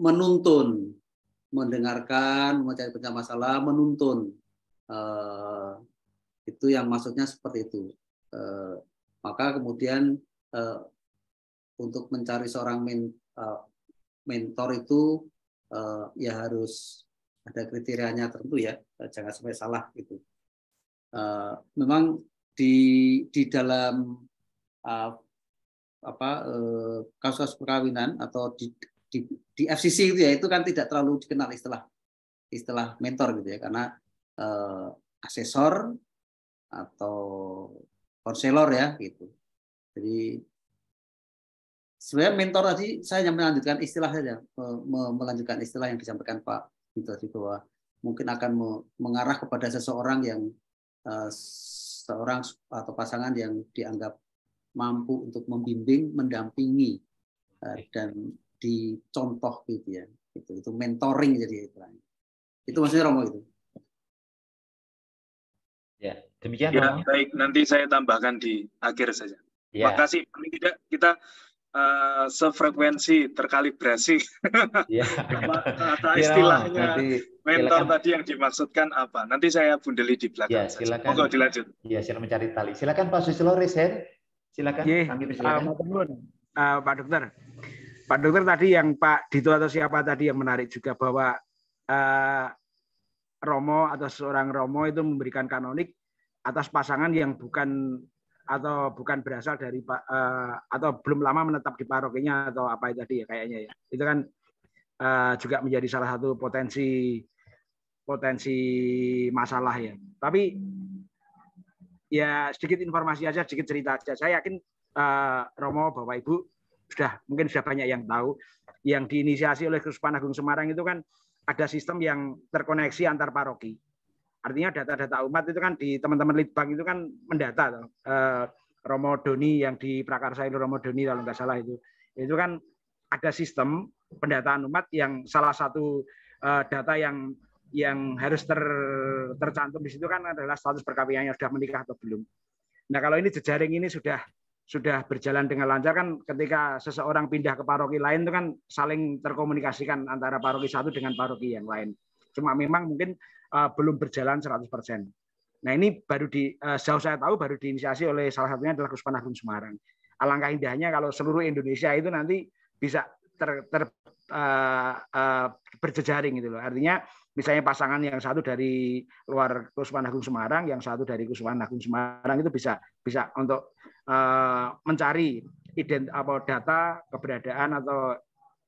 menuntun, mendengarkan, mencari pecah masalah, menuntun. Eh, itu yang maksudnya seperti itu. Eh, maka kemudian untuk mencari seorang mentor itu ya harus ada kriterianya tertentu ya, jangan sampai salah gitu. Memang di di dalam apa eh, kasus perkawinan atau di, di, di FCC itu ya itu kan tidak terlalu dikenal istilah istilah mentor gitu ya karena eh, asesor atau konselor ya gitu. Jadi sebenarnya mentor tadi saya hanya melanjutkan istilah saja melanjutkan istilah yang disampaikan Pak itu tadi bahwa mungkin akan mengarah kepada seseorang yang eh, seorang atau pasangan yang dianggap mampu untuk membimbing, mendampingi eh, dan dicontoh gitu ya. Itu itu mentoring jadi istilahnya. Itu maksudnya Romo itu. Ya, demikian. Ya, baik. Nanti saya tambahkan di akhir saja. Ya. Makasih. Paling tidak kita uh, sefrekuensi, terkalibrasi. Ya. Kata eh, ya, istilahnya Nanti, mentor silakan. tadi yang dimaksudkan apa? Nanti saya bundeli di belakang. Ya, silakan. Saja. Monggo dilanjut. Ya, silakan mencari tali. Silakan Pak Susilo Resen. Silakan Ye, kami Uh, Pak Dokter. Pak Dokter tadi yang Pak Dito atau siapa tadi yang menarik juga bahwa uh, Romo atau seorang Romo itu memberikan kanonik atas pasangan yang bukan atau bukan berasal dari uh, atau belum lama menetap di parokinya atau apa tadi ya kayaknya ya itu kan uh, juga menjadi salah satu potensi potensi masalah ya tapi ya sedikit informasi aja, sedikit cerita aja. Saya yakin uh, Romo, Bapak Ibu sudah mungkin sudah banyak yang tahu yang diinisiasi oleh Gus Agung Semarang itu kan ada sistem yang terkoneksi antar paroki. Artinya data-data umat itu kan di teman-teman litbang itu kan mendata Uh, Romo Doni yang di Prakarsa itu Romo Doni kalau nggak salah itu. Itu kan ada sistem pendataan umat yang salah satu eh, data yang yang harus ter, tercantum di situ kan adalah status yang sudah menikah atau belum. Nah kalau ini jejaring ini sudah sudah berjalan dengan lancar kan ketika seseorang pindah ke paroki lain itu kan saling terkomunikasikan antara paroki satu dengan paroki yang lain. Cuma memang mungkin uh, belum berjalan 100%. Nah ini baru di uh, sejauh saya tahu baru diinisiasi oleh salah satunya adalah Kuspan Agung Semarang. Alangkah indahnya kalau seluruh Indonesia itu nanti bisa ter, ter uh, uh, berjejaring gitu loh. Artinya misalnya pasangan yang satu dari luar Kusuman Agung Semarang, yang satu dari Kusuman Agung Semarang itu bisa bisa untuk uh, mencari ident apa data keberadaan atau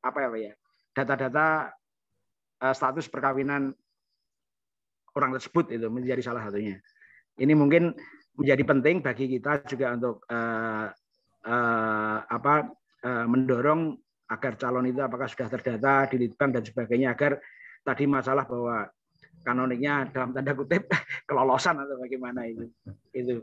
apa ya, ya? data-data uh, status perkawinan orang tersebut itu menjadi salah satunya. Ini mungkin menjadi penting bagi kita juga untuk uh, uh, apa uh, mendorong agar calon itu apakah sudah terdata di dan sebagainya agar tadi masalah bahwa kanoniknya dalam tanda kutip kelolosan atau bagaimana itu itu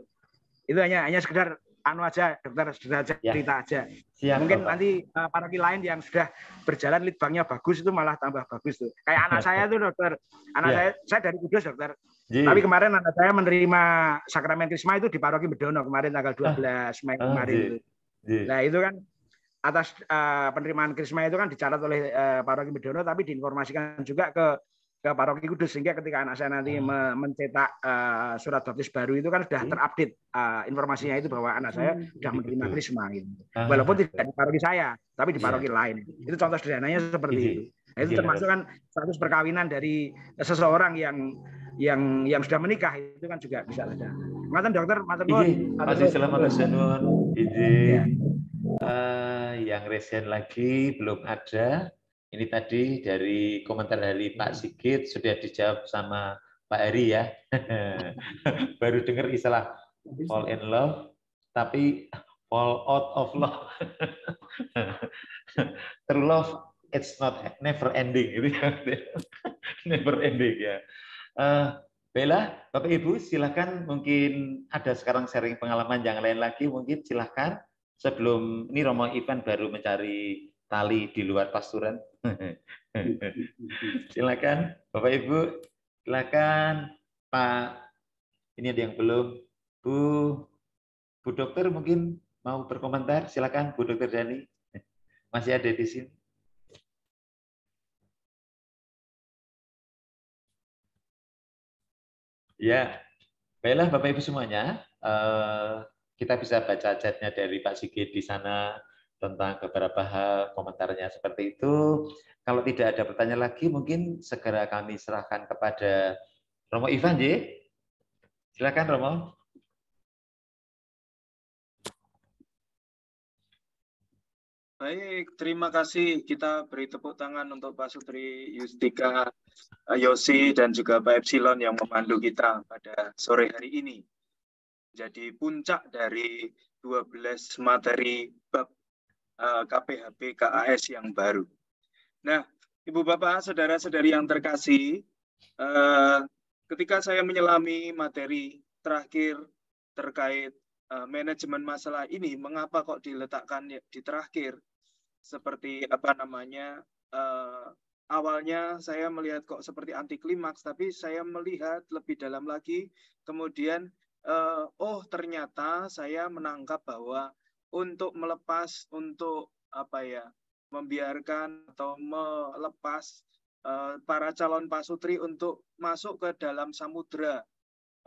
itu hanya hanya sekedar anu aja dokter sudah aja, ya. cerita aja Siap, mungkin Bapak. nanti uh, paroki lain yang sudah berjalan litbangnya bagus itu malah tambah bagus tuh kayak anak saya tuh dokter anak ya. saya saya dari kudus dokter Ji. tapi kemarin anak saya menerima sakramen krisma itu di paroki bedono kemarin tanggal 12 Mei ah. kemarin ah, Ji. nah itu kan atas uh, penerimaan Krisma itu kan dicatat oleh uh, eh, Paroki bedono tapi diinformasikan juga ke ke Paroki Kudus sehingga ketika anak saya nanti hmm. mencetak uh, surat baptis baru itu kan sudah hmm. terupdate uh, informasinya itu bahwa anak saya hmm. sudah gitu, menerima gitu. krisma gitu. Ah. Walaupun tidak di paroki saya, tapi di paroki iya. yeah. lain. Itu contoh sederhananya seperti iya. itu. Nah, itu yeah. termasuk kan status perkawinan dari seseorang yang yang yang sudah menikah itu kan juga bisa ada. Matan dokter, matan nuwun. Iya. Masih selamat Uh, yang resen lagi belum ada. Ini tadi dari komentar dari Pak Sigit sudah dijawab sama Pak Eri ya. Baru dengar istilah fall in love, tapi fall out of love. True love it's not never ending gitu ya. never ending ya. Uh, Bella, Bapak Ibu silakan mungkin ada sekarang sharing pengalaman yang lain lagi mungkin silakan sebelum ini Romo Ivan baru mencari tali di luar pasturan. silakan Bapak Ibu, silakan Pak. Ini ada yang belum. Bu Bu Dokter mungkin mau berkomentar, silakan Bu Dokter Dani. Masih ada di sini. Ya, baiklah Bapak Ibu semuanya. Uh, kita bisa baca chatnya dari Pak Sigit di sana tentang beberapa hal komentarnya seperti itu. Kalau tidak ada pertanyaan lagi, mungkin segera kami serahkan kepada Romo Ivan, J. Silakan Romo. Baik, terima kasih. Kita beri tepuk tangan untuk Pak Sutri Yustika Yosi dan juga Pak Epsilon yang memandu kita pada sore hari ini. Jadi puncak dari 12 materi bab eh, KPHP KAS yang baru. Nah, Ibu Bapak, saudara-saudari yang terkasih, eh, ketika saya menyelami materi terakhir terkait eh, manajemen masalah ini, mengapa kok diletakkan ya, di terakhir? Seperti apa namanya? Awalnya saya melihat kok seperti anti klimaks, tapi saya melihat lebih dalam lagi, kemudian uh, oh ternyata saya menangkap bahwa untuk melepas untuk apa ya membiarkan atau melepas uh, para calon pasutri untuk masuk ke dalam samudra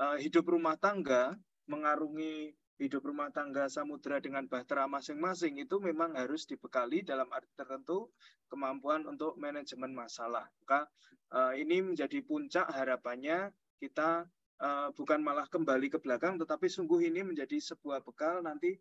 uh, hidup rumah tangga mengarungi hidup rumah tangga samudra dengan bahtera masing-masing itu memang harus dibekali dalam arti tertentu kemampuan untuk manajemen masalah. Maka uh, ini menjadi puncak harapannya kita Eh, bukan malah kembali ke belakang, tetapi sungguh ini menjadi sebuah bekal nanti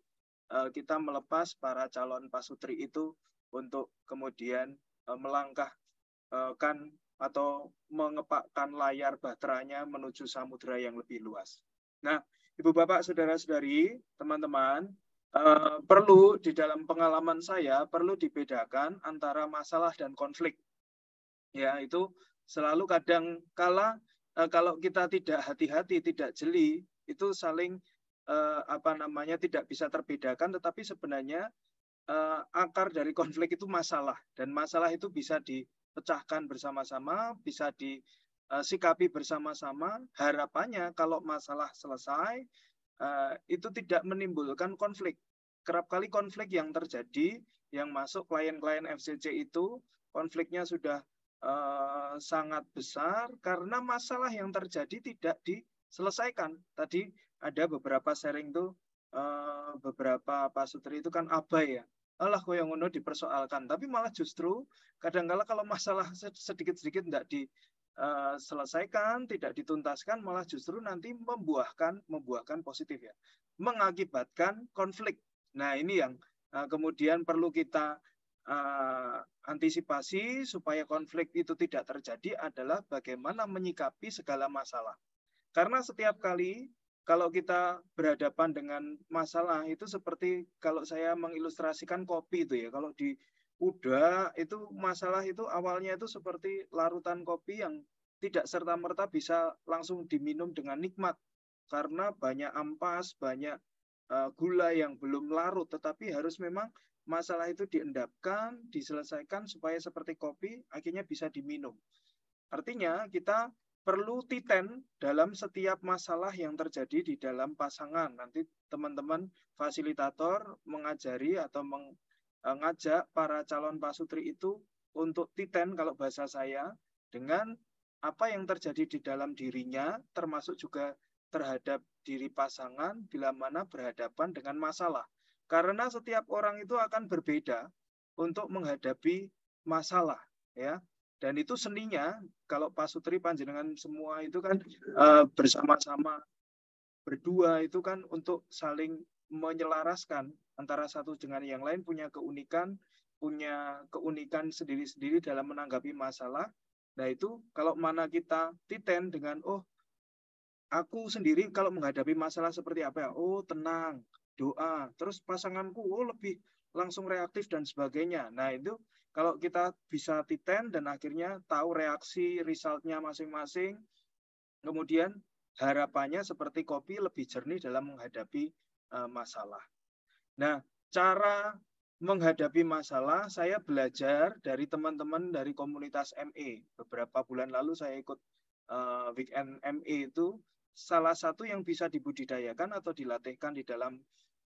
eh, kita melepas para calon pasutri itu untuk kemudian eh, melangkahkan atau mengepakkan layar bahteranya menuju samudera yang lebih luas. Nah, Ibu Bapak, Saudara-saudari, teman-teman, uh, perlu di dalam pengalaman saya perlu dibedakan antara masalah dan konflik. Ya, itu selalu kadang kala Eh, kalau kita tidak hati-hati, tidak jeli, itu saling uh, apa namanya tidak bisa terbedakan. Tetapi sebenarnya uh, akar dari konflik itu masalah dan masalah itu bisa dipecahkan bersama-sama, bisa disikapi bersama-sama harapannya kalau masalah selesai itu tidak menimbulkan konflik kerap kali konflik yang terjadi yang masuk klien-klien FCC itu konfliknya sudah Eh, sangat besar karena masalah yang terjadi tidak diselesaikan. Tadi ada beberapa sharing tuh eh, beberapa beberapa sutri itu kan abai ya. Allah yang ngono dipersoalkan, tapi malah justru kadangkala kala kalau masalah sedikit-sedikit tidak diselesaikan eh, tidak dituntaskan, malah justru nanti membuahkan membuahkan positif ya, mengakibatkan konflik. Nah ini yang kemudian perlu kita uh, antisipasi supaya konflik itu tidak terjadi adalah bagaimana menyikapi segala masalah. Karena setiap kali kalau kita berhadapan dengan masalah itu seperti kalau saya mengilustrasikan kopi itu ya, kalau di kuda itu masalah itu awalnya itu seperti larutan kopi yang tidak serta-merta bisa langsung diminum dengan nikmat karena banyak ampas, banyak eh, gula yang belum larut, tetapi harus memang masalah itu diendapkan, diselesaikan supaya seperti kopi akhirnya bisa diminum. Artinya kita perlu titen dalam setiap masalah yang terjadi di dalam pasangan. Nanti teman-teman fasilitator mengajari atau mengajak e, para calon pasutri itu untuk titen kalau bahasa saya dengan apa yang terjadi di dalam dirinya termasuk juga terhadap diri pasangan bila mana berhadapan dengan masalah. Karena setiap orang itu akan berbeda untuk menghadapi masalah, ya. Dan itu seninya kalau Pak Sutri panjenengan semua itu kan uh, bersama-sama berdua itu kan untuk saling menyelaraskan antara satu dengan yang lain punya keunikan, punya keunikan sendiri-sendiri dalam menanggapi masalah. Nah itu kalau mana kita titen dengan oh aku sendiri kalau menghadapi masalah seperti apa ya, oh tenang, doa terus pasanganku oh lebih langsung reaktif dan sebagainya nah itu kalau kita bisa titen dan akhirnya tahu reaksi resultnya masing-masing kemudian harapannya seperti kopi lebih jernih dalam menghadapi uh, masalah nah cara menghadapi masalah saya belajar dari teman-teman dari komunitas ME beberapa bulan lalu saya ikut uh, weekend ME itu salah satu yang bisa dibudidayakan atau dilatihkan di dalam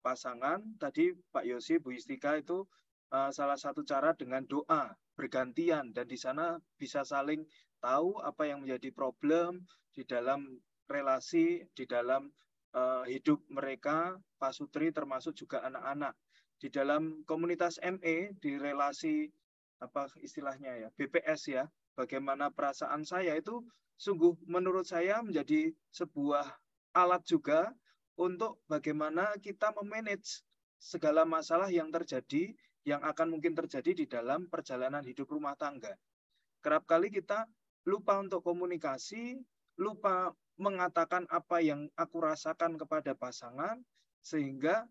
pasangan tadi Pak Yosi Bu Istika itu uh, salah satu cara dengan doa bergantian dan di sana bisa saling tahu apa yang menjadi problem di dalam relasi di dalam uh, hidup mereka Pak Sutri termasuk juga anak-anak di dalam komunitas ME di relasi apa istilahnya ya BPS ya bagaimana perasaan saya itu sungguh menurut saya menjadi sebuah alat juga untuk bagaimana kita memanage segala masalah yang terjadi yang akan mungkin terjadi di dalam perjalanan hidup rumah tangga. Kerap kali kita lupa untuk komunikasi, lupa mengatakan apa yang aku rasakan kepada pasangan sehingga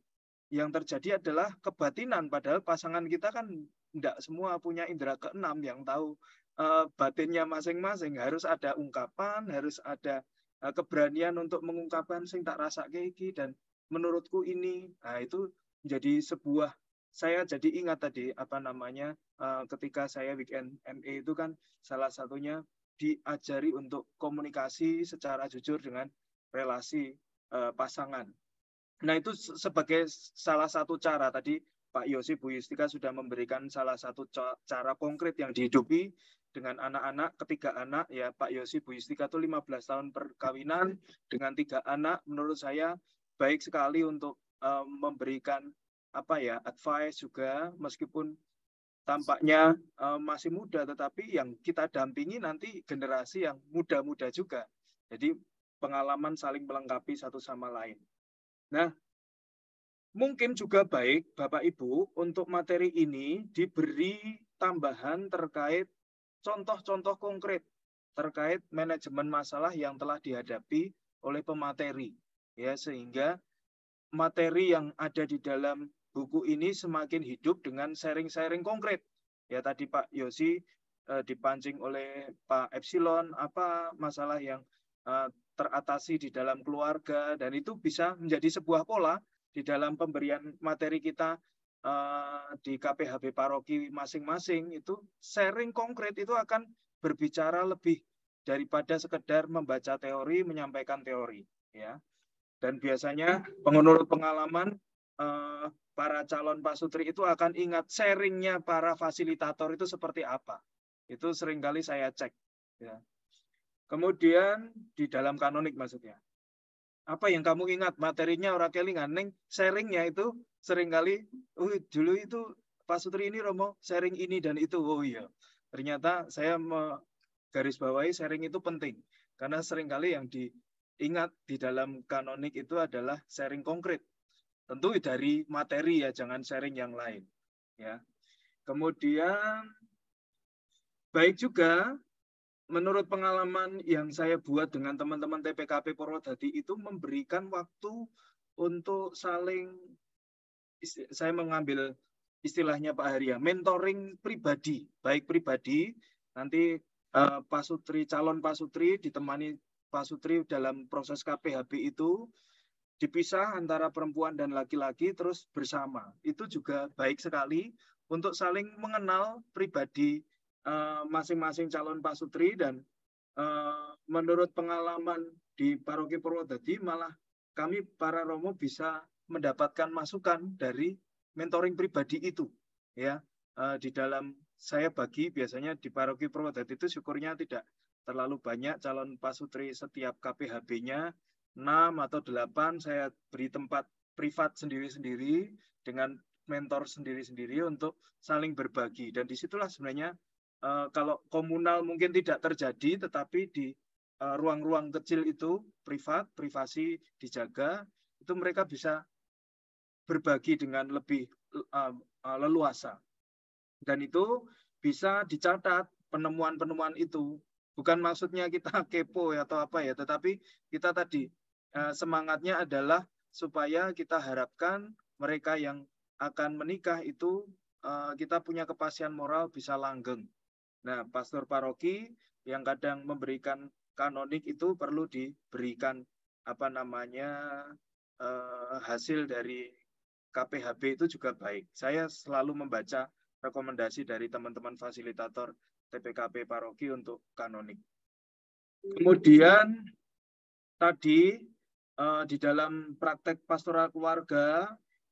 yang terjadi adalah kebatinan padahal pasangan kita kan tidak semua punya indera keenam yang tahu Eh, batinnya masing-masing harus ada ungkapan, harus ada eh, keberanian untuk mengungkapkan sing tak rasa keiki dan menurutku ini. Nah, itu menjadi sebuah saya jadi ingat tadi apa namanya eh, ketika saya weekend ME itu kan salah satunya diajari untuk komunikasi secara jujur dengan relasi pasangan. Nah, itu sebagai salah satu cara tadi Pak Yosi Bu Yustika sudah memberikan salah satu cara konkret yang dihidupi dengan anak-anak, ketiga anak ya Pak Yosi Bu Yustika itu 15 tahun perkawinan dengan tiga anak menurut saya baik sekali untuk um, memberikan apa ya advice juga meskipun tampaknya um, masih muda tetapi yang kita dampingi nanti generasi yang muda-muda juga. Jadi pengalaman saling melengkapi satu sama lain. Nah, Mungkin juga baik Bapak Ibu untuk materi ini diberi tambahan terkait contoh-contoh konkret terkait manajemen masalah yang telah dihadapi oleh pemateri ya sehingga materi yang ada di dalam buku ini semakin hidup dengan sharing-sharing konkret ya tadi Pak Yosi eh, dipancing oleh Pak Epsilon apa masalah yang eh, teratasi di dalam keluarga dan itu bisa menjadi sebuah pola di dalam pemberian materi kita uh, di KPHB paroki masing-masing itu sharing konkret itu akan berbicara lebih daripada sekedar membaca teori, menyampaikan teori, ya. Dan biasanya menurut pengalaman uh, para calon pasutri itu akan ingat sharingnya para fasilitator itu seperti apa. Itu seringkali saya cek. Ya. Kemudian di dalam kanonik maksudnya apa yang kamu ingat materinya ora kelingan neng sharingnya itu seringkali uh dulu itu Pak Sutri ini Romo sharing ini dan itu oh iya ternyata saya garis bawahi sharing itu penting karena seringkali yang diingat di dalam kanonik itu adalah sharing konkret tentu dari materi ya jangan sharing yang lain ya kemudian baik juga menurut pengalaman yang saya buat dengan teman-teman TPKP Purwodadi itu memberikan waktu untuk saling saya mengambil istilahnya Pak Haria, mentoring pribadi, baik pribadi nanti eh, Pak Sutri calon Pak Sutri ditemani Pak Sutri dalam proses KPHB itu dipisah antara perempuan dan laki-laki terus bersama. Itu juga baik sekali untuk saling mengenal pribadi Eh, masing-masing calon pasutri dan eh, menurut pengalaman di Paroki Purwodadi malah kami para romo bisa mendapatkan masukan dari mentoring pribadi itu ya eh, di dalam saya bagi biasanya di Paroki Purwodadi itu syukurnya tidak terlalu banyak calon pasutri setiap KPHB-nya 6 atau 8 saya beri tempat privat sendiri-sendiri dengan mentor sendiri-sendiri untuk saling berbagi dan disitulah sebenarnya Eh, kalau komunal mungkin tidak terjadi, tetapi di eh, ruang-ruang uh, kecil itu privat, privasi dijaga, itu mereka bisa berbagi dengan lebih uh, leluasa. Dan itu bisa dicatat penemuan-penemuan itu. Bukan maksudnya kita kepo atau apa ya, tetapi kita tadi semangatnya adalah supaya kita harapkan mereka yang akan menikah itu kita punya kepastian moral bisa langgeng. Nah, pastor paroki yang kadang memberikan kanonik itu perlu diberikan apa namanya eh, hasil dari KPHB itu juga baik. Saya selalu membaca rekomendasi dari teman-teman fasilitator TPKP paroki untuk kanonik. Kemudian tadi eh, di dalam praktek pastoral keluarga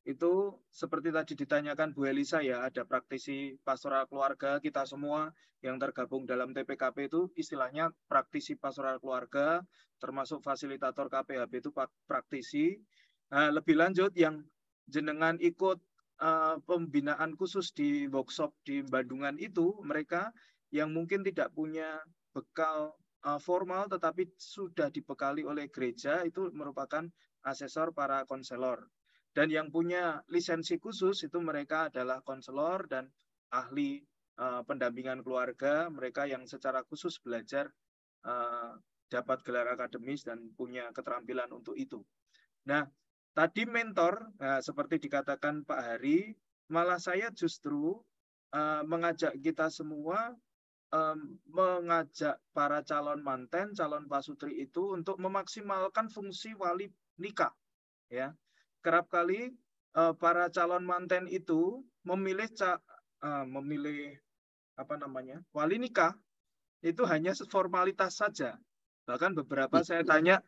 itu seperti tadi ditanyakan Bu Elisa ya, ada praktisi pastoral keluarga kita semua yang tergabung dalam TPKP itu istilahnya praktisi pastoral keluarga, termasuk fasilitator KPHB itu praktisi. Nah, lebih lanjut yang jenengan ikut uh, pembinaan khusus di workshop di Bandungan itu, mereka yang mungkin tidak punya bekal uh, formal tetapi sudah dibekali oleh gereja itu merupakan asesor para konselor dan yang punya lisensi khusus itu mereka adalah konselor dan ahli uh, pendampingan keluarga, mereka yang secara khusus belajar uh, dapat gelar akademis dan punya keterampilan untuk itu. Nah, tadi mentor, nah, seperti dikatakan Pak Hari, malah saya justru uh, mengajak kita semua um, mengajak para calon manten, calon pasutri itu untuk memaksimalkan fungsi wali nikah, ya kerap kali uh, para calon manten itu memilih ca, uh, memilih apa namanya wali nikah itu hanya formalitas saja. Bahkan beberapa iya. saya tanya,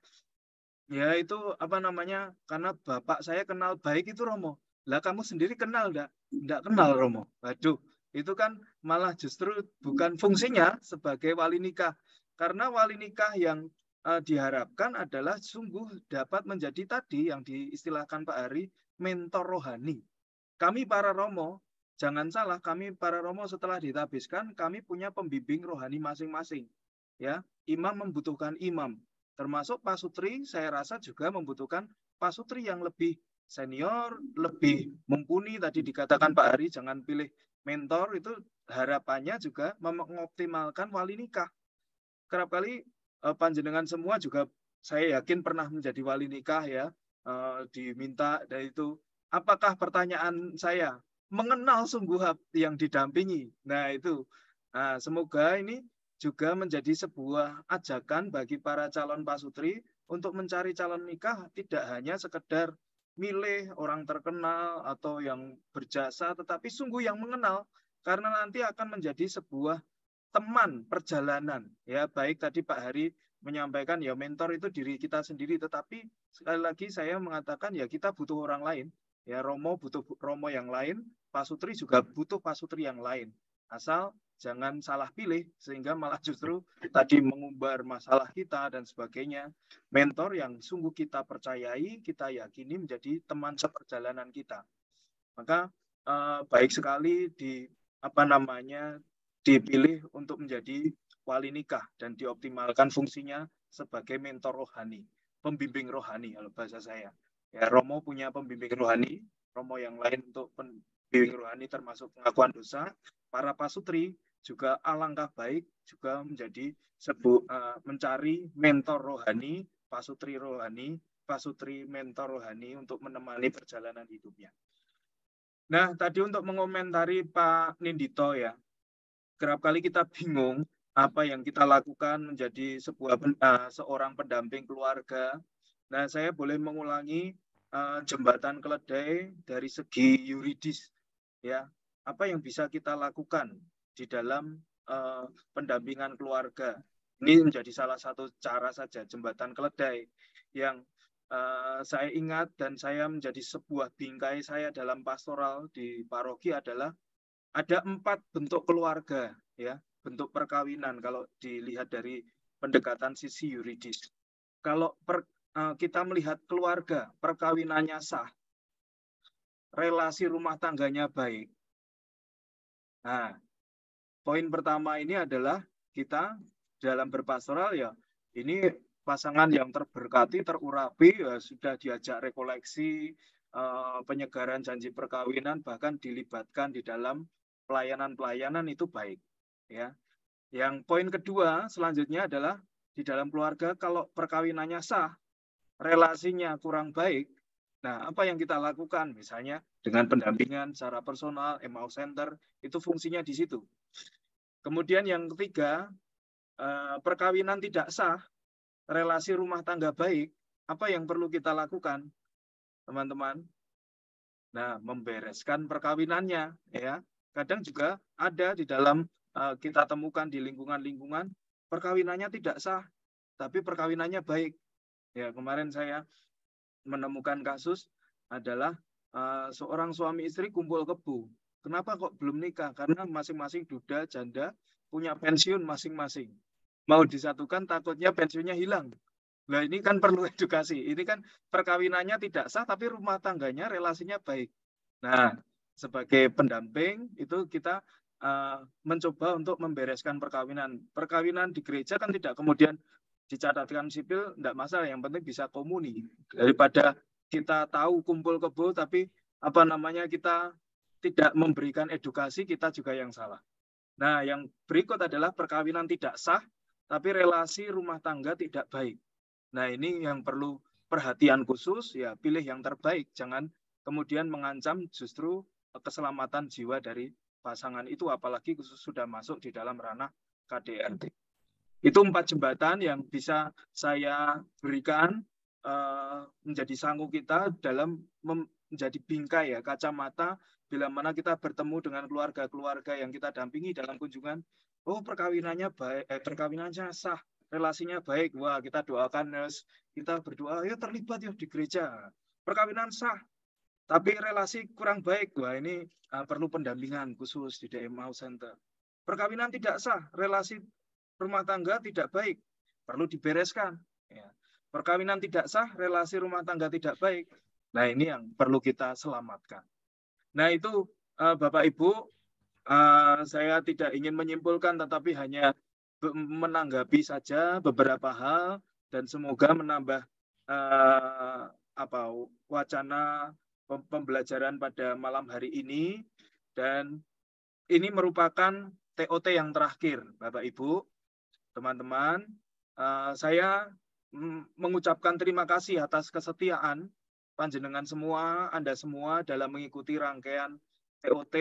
ya itu apa namanya karena bapak saya kenal baik itu Romo. Lah kamu sendiri kenal enggak? Enggak kenal Romo. Waduh, itu kan malah justru bukan fungsinya sebagai wali nikah. Karena wali nikah yang Eh, diharapkan adalah sungguh dapat menjadi tadi yang diistilahkan Pak Ari mentor rohani. Kami para romo, jangan salah kami para romo setelah ditabiskan kami punya pembimbing rohani masing-masing. Ya, imam membutuhkan imam. Termasuk Pak Sutri saya rasa juga membutuhkan Pak Sutri yang lebih senior, lebih mumpuni tadi dikatakan Pak Ari jangan pilih mentor itu harapannya juga mengoptimalkan wali nikah. Kerap kali Eh, panjenengan semua juga saya yakin pernah menjadi wali nikah ya, eh, diminta dari itu. Apakah pertanyaan saya mengenal sungguh yang didampingi? Nah itu, nah, semoga ini juga menjadi sebuah ajakan bagi para calon pasutri untuk mencari calon nikah tidak hanya sekedar milih orang terkenal atau yang berjasa, tetapi sungguh yang mengenal karena nanti akan menjadi sebuah teman perjalanan ya baik tadi Pak Hari menyampaikan ya mentor itu diri kita sendiri tetapi sekali lagi saya mengatakan ya kita butuh orang lain ya Romo butuh Romo yang lain Pak Sutri juga butuh Pak Sutri yang lain asal jangan salah pilih sehingga malah justru tadi mengumbar masalah kita dan sebagainya mentor yang sungguh kita percayai kita yakini menjadi teman seperjalanan kita maka eh, baik sekali di apa namanya dipilih untuk menjadi wali nikah dan dioptimalkan fungsinya sebagai mentor rohani, pembimbing rohani kalau bahasa saya. Ya, Romo punya pembimbing rohani, Romo yang lain untuk pembimbing rohani termasuk pengakuan dosa, para pasutri juga alangkah baik juga menjadi sebu, uh, mencari mentor rohani, pasutri rohani, pasutri mentor rohani untuk menemani perjalanan hidupnya. Nah, tadi untuk mengomentari Pak Nindito ya, kerap kali kita bingung apa yang kita lakukan menjadi sebuah uh, seorang pendamping keluarga. Nah, saya boleh mengulangi uh, jembatan keledai dari segi yuridis, ya. Apa yang bisa kita lakukan di dalam uh, pendampingan keluarga? Ini menjadi salah satu cara saja jembatan keledai yang uh, saya ingat dan saya menjadi sebuah bingkai saya dalam pastoral di paroki adalah ada empat bentuk keluarga ya bentuk perkawinan kalau dilihat dari pendekatan sisi yuridis kalau per, eh, kita melihat keluarga perkawinannya sah relasi rumah tangganya baik nah poin pertama ini adalah kita dalam berpastoral ya ini pasangan yang terberkati terurapi ya, sudah diajak rekoleksi eh, penyegaran janji perkawinan bahkan dilibatkan di dalam pelayanan-pelayanan itu baik ya. Yang poin kedua selanjutnya adalah di dalam keluarga kalau perkawinannya sah, relasinya kurang baik, nah apa yang kita lakukan misalnya dengan pendampingan secara personal, MAU Center itu fungsinya di situ. Kemudian yang ketiga, eh, perkawinan tidak sah, relasi rumah tangga baik, apa yang perlu kita lakukan, teman-teman? Nah, membereskan perkawinannya, ya kadang juga ada di dalam uh, kita temukan di lingkungan-lingkungan perkawinannya tidak sah tapi perkawinannya baik. Ya, kemarin saya menemukan kasus adalah uh, seorang suami istri kumpul kebu. Kenapa kok belum nikah? Karena masing-masing duda janda punya pensiun masing-masing. Mau disatukan takutnya pensiunnya hilang. Nah, ini kan perlu edukasi. Ini kan perkawinannya tidak sah tapi rumah tangganya relasinya baik. Nah, sebagai pendamping itu kita uh, mencoba untuk membereskan perkawinan. Perkawinan di gereja kan tidak kemudian dicatatkan sipil, tidak masalah. Yang penting bisa komuni. Daripada kita tahu kumpul kebo, tapi apa namanya kita tidak memberikan edukasi, kita juga yang salah. Nah, yang berikut adalah perkawinan tidak sah, tapi relasi rumah tangga tidak baik. Nah, ini yang perlu perhatian khusus, ya pilih yang terbaik. Jangan kemudian mengancam justru keselamatan jiwa dari pasangan itu apalagi khusus sudah masuk di dalam ranah KDRT. Itu empat jembatan yang bisa saya berikan eh, menjadi sanggup kita dalam menjadi bingkai ya kacamata bila mana kita bertemu dengan keluarga-keluarga yang kita dampingi dalam kunjungan oh perkawinannya baik eh, perkawinannya sah relasinya baik wah kita doakan kita berdoa yuk terlibat ya di gereja perkawinan sah tapi relasi kurang baik, gua ini uh, perlu pendampingan khusus di DMAU Center. Perkawinan tidak sah, relasi rumah tangga tidak baik, perlu dibereskan. Ya. Perkawinan tidak sah, relasi rumah tangga tidak baik. Nah ini yang perlu kita selamatkan. Nah itu uh, Bapak Ibu, uh, saya tidak ingin menyimpulkan, tetapi hanya menanggapi saja beberapa hal dan semoga menambah uh, apa wacana pembelajaran pada malam hari ini dan ini merupakan TOT yang terakhir Bapak Ibu, teman-teman. Eh, saya mengucapkan terima kasih atas kesetiaan panjenengan semua, Anda semua dalam mengikuti rangkaian TOT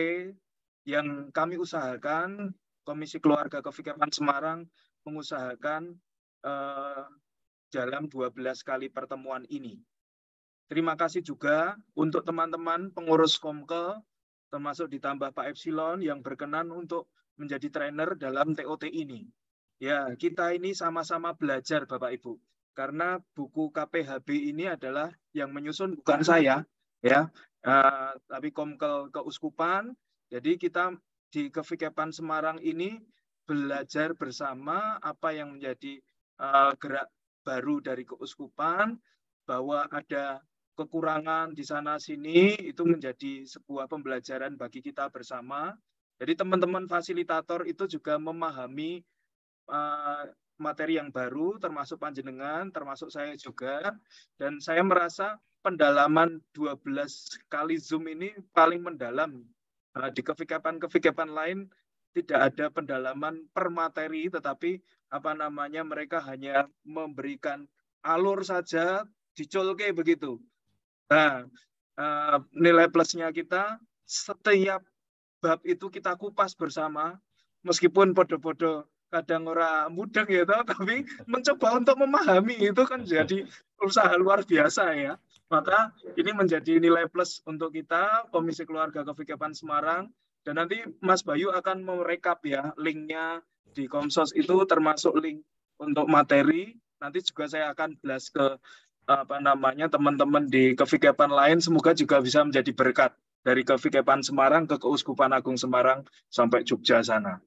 yang kami usahakan Komisi Keluarga Kefikiran Semarang mengusahakan dalam eh, 12 kali pertemuan ini. Terima kasih juga untuk teman-teman pengurus Komke, termasuk ditambah Pak Epsilon yang berkenan untuk menjadi trainer dalam TOT ini. Ya, kita ini sama-sama belajar Bapak Ibu. Karena buku KPHB ini adalah yang menyusun bukan saya, ya, uh, tapi Komkel Keuskupan. Jadi kita di Kevikepan Semarang ini belajar bersama apa yang menjadi uh, gerak baru dari keuskupan bahwa ada kekurangan di sana sini itu menjadi sebuah pembelajaran bagi kita bersama. Jadi teman-teman fasilitator itu juga memahami eh, materi yang baru termasuk panjenengan, termasuk saya juga dan saya merasa pendalaman 12 kali Zoom ini paling mendalam. Uh, di kefikapan-kefikapan lain tidak ada pendalaman per materi tetapi apa namanya mereka hanya memberikan alur saja dicolke begitu Nah, eh, nilai plusnya kita setiap bab itu kita kupas bersama, meskipun podo-podo kadang orang mudeng ya tapi mencoba untuk memahami itu kan jadi usaha luar biasa ya. Maka ini menjadi nilai plus untuk kita Komisi Keluarga Kevikapan Semarang dan nanti Mas Bayu akan merekap ya linknya di Komsos itu termasuk link untuk materi. Nanti juga saya akan blast ke apa namanya teman-teman di kevikepan lain semoga juga bisa menjadi berkat dari kevikepan Semarang ke Keuskupan Agung Semarang sampai Jogja sana.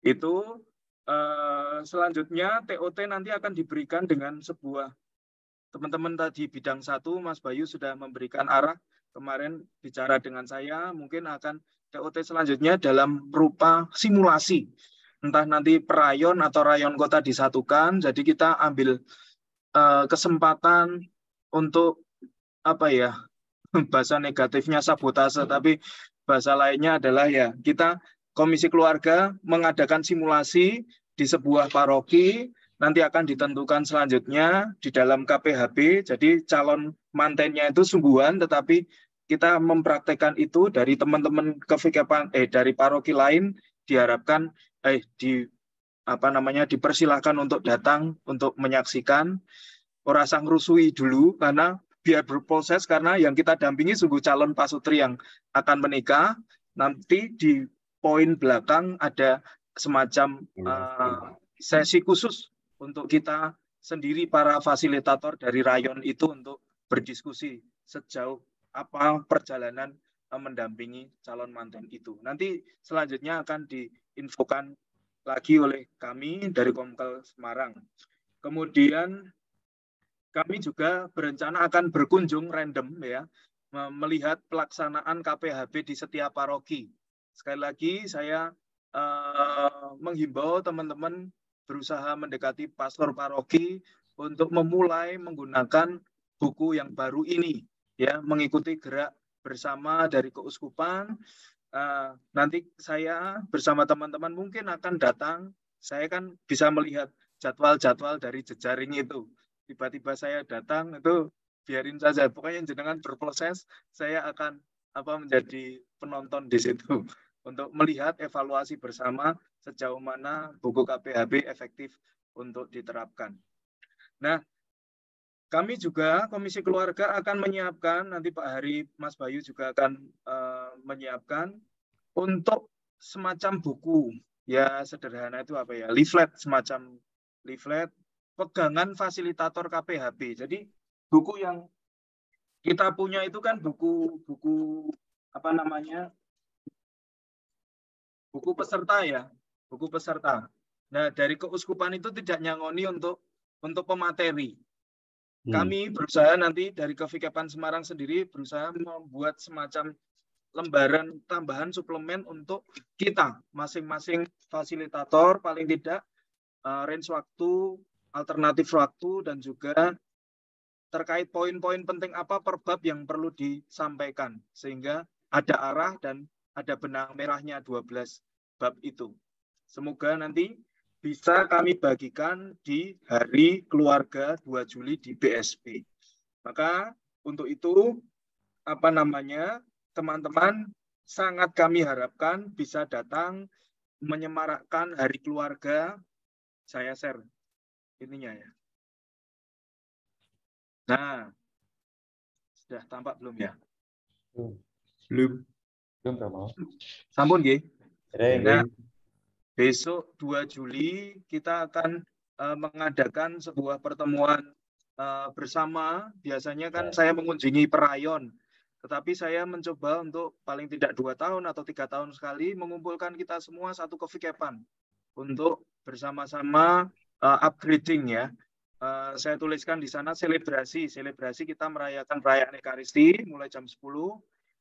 Itu eh, selanjutnya TOT nanti akan diberikan dengan sebuah teman-teman tadi bidang satu Mas Bayu sudah memberikan arah kemarin bicara dengan saya mungkin akan TOT selanjutnya dalam rupa simulasi entah nanti perayon atau rayon kota disatukan jadi kita ambil Eh, kesempatan untuk apa ya bahasa negatifnya sabotase hmm. tapi bahasa lainnya adalah ya kita komisi keluarga mengadakan simulasi di sebuah paroki nanti akan ditentukan selanjutnya di dalam KPHB jadi calon mantennya itu sungguhan tetapi kita mempraktekkan itu dari teman-teman kefikapan eh dari paroki lain diharapkan eh di apa namanya dipersilahkan untuk datang untuk menyaksikan ora sang rusui dulu karena biar berproses karena yang kita dampingi sungguh calon pasutri yang akan menikah nanti di poin belakang ada semacam uh, sesi khusus untuk kita sendiri para fasilitator dari rayon itu untuk berdiskusi sejauh apa perjalanan eh, mendampingi calon mantan itu. Nanti selanjutnya akan diinfokan lagi oleh kami dari Komkel Semarang. Kemudian kami juga berencana akan berkunjung random ya melihat pelaksanaan KPHB di setiap paroki. Sekali lagi saya eh, menghimbau teman-teman berusaha mendekati pastor paroki untuk memulai menggunakan buku yang baru ini ya mengikuti gerak bersama dari keuskupan Eh, nanti saya bersama teman-teman mungkin akan datang. Saya kan bisa melihat jadwal-jadwal dari jejaring itu. Tiba-tiba saya datang itu biarin saja. Pokoknya jenengan berproses, saya akan apa menjadi penonton di situ untuk melihat evaluasi bersama sejauh mana buku KPHB efektif untuk diterapkan. Nah, kami juga Komisi Keluarga akan menyiapkan nanti Pak Hari Mas Bayu juga akan e, menyiapkan untuk semacam buku ya sederhana itu apa ya leaflet semacam leaflet pegangan fasilitator KPHB. Jadi buku yang kita punya itu kan buku buku apa namanya buku peserta ya buku peserta. Nah dari keuskupan itu tidak nyangoni untuk untuk pemateri. Hmm. Kami berusaha nanti dari Kevikepan Semarang sendiri berusaha membuat semacam lembaran tambahan suplemen untuk kita masing-masing fasilitator paling tidak uh, range waktu, alternatif waktu dan juga terkait poin-poin penting apa per bab yang perlu disampaikan sehingga ada arah dan ada benang merahnya 12 bab itu. Semoga nanti bisa kami bagikan di hari keluarga 2 Juli di BSP. Maka untuk itu apa namanya teman-teman sangat kami harapkan bisa datang menyemarakkan hari keluarga. Saya share ininya ya. Nah, sudah tampak belum ya? ya. Hmm. Belum. Belum, Bro. Sampun, G. Nah, besok 2 Juli kita akan uh, mengadakan sebuah pertemuan uh, bersama. Biasanya kan ya. saya mengunjungi Perayon tetapi saya mencoba untuk paling tidak dua tahun atau tiga tahun sekali mengumpulkan kita semua satu kefikepan untuk bersama-sama uh, upgrading ya. Uh, saya tuliskan di sana selebrasi. Selebrasi kita merayakan perayaan Ekaristi mulai jam 10.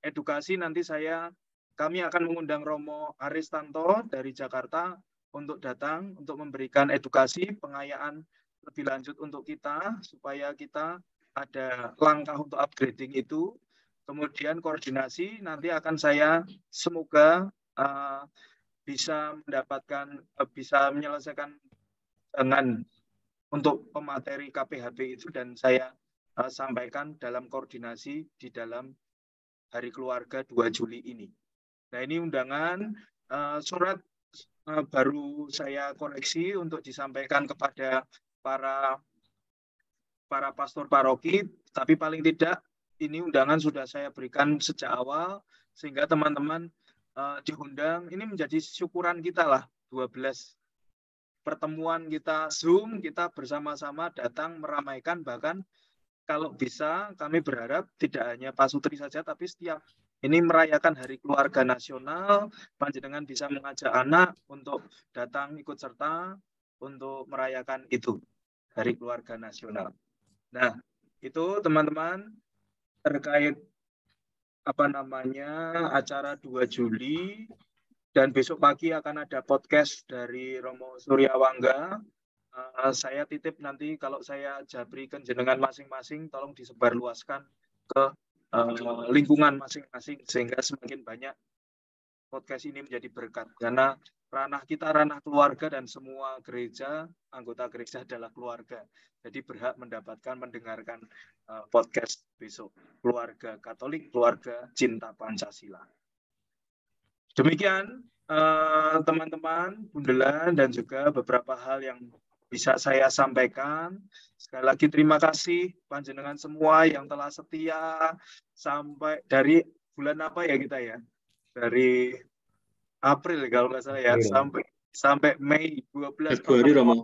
Edukasi nanti saya kami akan mengundang Romo Aristanto dari Jakarta untuk datang untuk memberikan edukasi pengayaan lebih lanjut untuk kita supaya kita ada langkah untuk upgrading itu kemudian koordinasi nanti akan saya semoga uh, bisa mendapatkan uh, bisa menyelesaikan dengan untuk pemateri KPHB itu dan saya uh, sampaikan dalam koordinasi di dalam Hari Keluarga 2 Juli ini. Nah ini undangan uh, surat uh, baru saya koreksi untuk disampaikan kepada para para pastor paroki, tapi paling tidak ini undangan sudah saya berikan sejak awal sehingga teman-teman uh, diundang ini menjadi syukuran kita lah 12 pertemuan kita Zoom kita bersama-sama datang meramaikan bahkan kalau bisa kami berharap tidak hanya Pak Sutri saja tapi setiap ini merayakan Hari Keluarga Nasional panjenengan bisa mengajak anak untuk datang ikut serta untuk merayakan itu Hari Keluarga Nasional. Nah, itu teman-teman terkait apa namanya acara 2 Juli dan besok pagi akan ada podcast dari Romo Suryawangga. Uh, saya titip nanti kalau saya jabri jenengan masing-masing tolong disebarluaskan ke uh, lingkungan masing-masing sehingga semakin banyak podcast ini menjadi berkat karena ranah kita ranah keluarga dan semua gereja anggota gereja adalah keluarga jadi berhak mendapatkan mendengarkan uh, podcast besok keluarga Katolik keluarga cinta Pancasila demikian teman eh, teman-teman bundelan dan juga beberapa hal yang bisa saya sampaikan. Sekali lagi terima kasih panjenengan semua yang telah setia sampai dari bulan apa ya kita ya? dari April ya, kalau nggak salah ya, April. sampai sampai Mei 12 Februari Romo.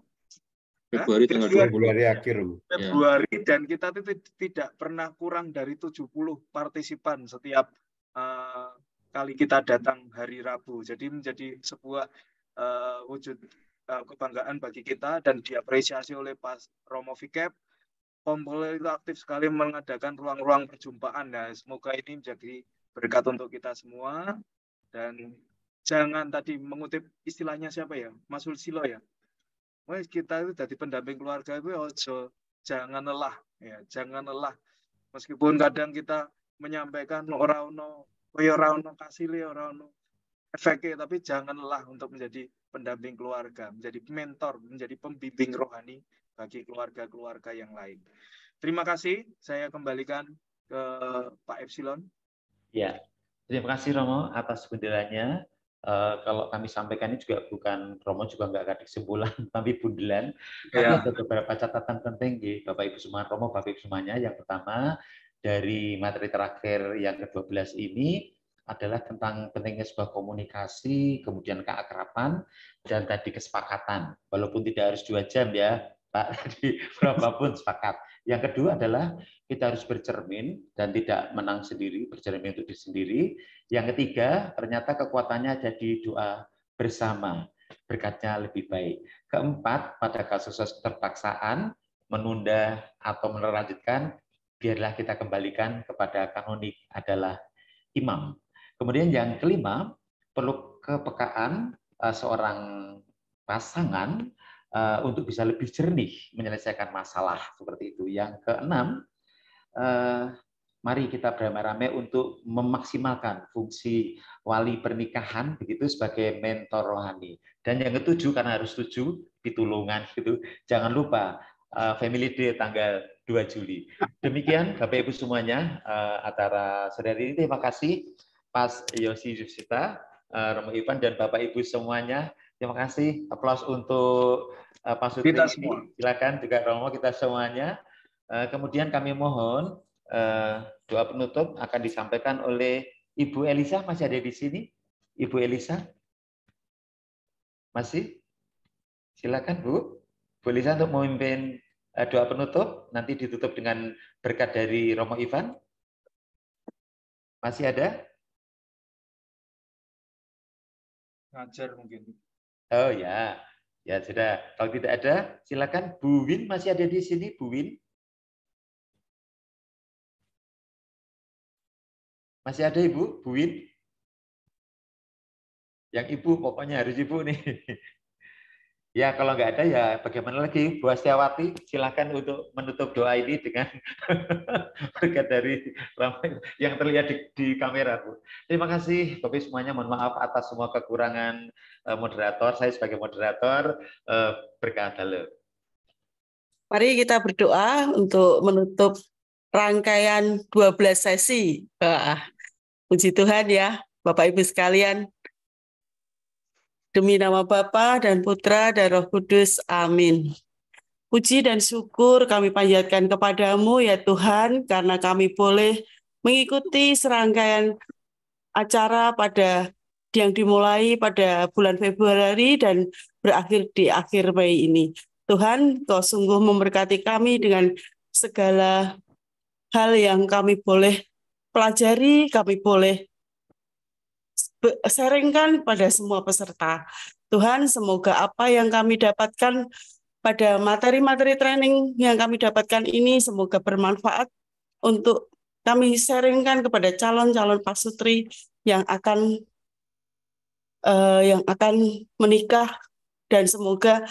Februari tanggal 20 Februari akhir. Ya. Februari ya. dan kita itu tidak pernah kurang dari 70 partisipan setiap uh, kali kita datang hari Rabu. Jadi menjadi sebuah uh, wujud uh, kebanggaan bagi kita dan diapresiasi oleh Pak Romo Vikep. Kompol itu aktif sekali mengadakan ruang-ruang perjumpaan. Nah, semoga ini menjadi berkat untuk kita semua dan jangan tadi mengutip istilahnya siapa ya Mas Silo ya Wais, kita itu jadi pendamping keluarga itu ojo jangan lelah ya jangan lelah meskipun kadang kita menyampaikan orang no orang no kasih kasile orang no efeknya tapi jangan lelah untuk menjadi pendamping keluarga menjadi mentor menjadi pembimbing rohani bagi keluarga-keluarga yang lain terima kasih saya kembalikan ke Pak Epsilon Ya, terima kasih Romo atas bundelannya. Uh, kalau kami sampaikan ini juga bukan Romo juga nggak ada sebulan, tapi bundelan ya. ada beberapa catatan penting di Bapak Ibu semua Romo Bapak Ibu semuanya yang pertama dari materi terakhir yang ke-12 ini adalah tentang pentingnya sebuah komunikasi, kemudian keakraban, dan tadi kesepakatan. Walaupun tidak harus dua jam ya, Pak tadi berapapun sepakat. Yang kedua adalah kita harus bercermin dan tidak menang sendiri, bercermin untuk diri sendiri. Yang ketiga, ternyata kekuatannya ada di doa bersama, berkatnya lebih baik. Keempat, pada kasus terpaksaan menunda atau melanjutkan, biarlah kita kembalikan kepada kanonik adalah imam. Kemudian yang kelima, perlu kepekaan eh, seorang pasangan Eh, untuk bisa lebih jernih menyelesaikan masalah seperti itu. Yang keenam, eh, mari kita beramai-ramai untuk memaksimalkan fungsi wali pernikahan begitu sebagai mentor rohani. Dan yang ketujuh karena harus tujuh pitulungan gitu, jangan lupa eh, Family Day tanggal 2 Juli. Demikian Bapak Ibu semuanya uh, acara saudari ini terima kasih Pas Yosi Yusita, uh, Romo Ivan dan Bapak Ibu semuanya Terima kasih. Aplaus untuk uh, Pak Sutri. Kita semua. Silakan juga Romo kita semuanya. Uh, kemudian kami mohon uh, doa penutup akan disampaikan oleh Ibu Elisa masih ada di sini. Ibu Elisa masih. Silakan Bu. Bu Elisa untuk memimpin uh, doa penutup. Nanti ditutup dengan berkat dari Romo Ivan. Masih ada? Ngajar mungkin. Oh ya, ya sudah. Kalau tidak ada, silakan. Bu Win masih ada di sini, Bu Win. Masih ada Ibu, Bu Win? Yang Ibu, pokoknya harus Ibu nih. Ya, kalau nggak ada ya bagaimana lagi Bu Astiawati, silakan untuk menutup doa ini dengan berkat dari ramai yang terlihat di, di kamera Bu. Terima kasih tapi semuanya, mohon maaf atas semua kekurangan uh, moderator. Saya sebagai moderator uh, eh, berkata lo. Mari kita berdoa untuk menutup rangkaian 12 sesi. Uh, puji Tuhan ya, Bapak Ibu sekalian. Demi nama Bapa dan Putra dan Roh Kudus. Amin. Puji dan syukur kami panjatkan kepadamu ya Tuhan, karena kami boleh mengikuti serangkaian acara pada yang dimulai pada bulan Februari dan berakhir di akhir Mei ini. Tuhan, Kau sungguh memberkati kami dengan segala hal yang kami boleh pelajari, kami boleh seringkan pada semua peserta. Tuhan, semoga apa yang kami dapatkan pada materi-materi training yang kami dapatkan ini semoga bermanfaat untuk kami seringkan kepada calon-calon pasutri yang akan uh, yang akan menikah dan semoga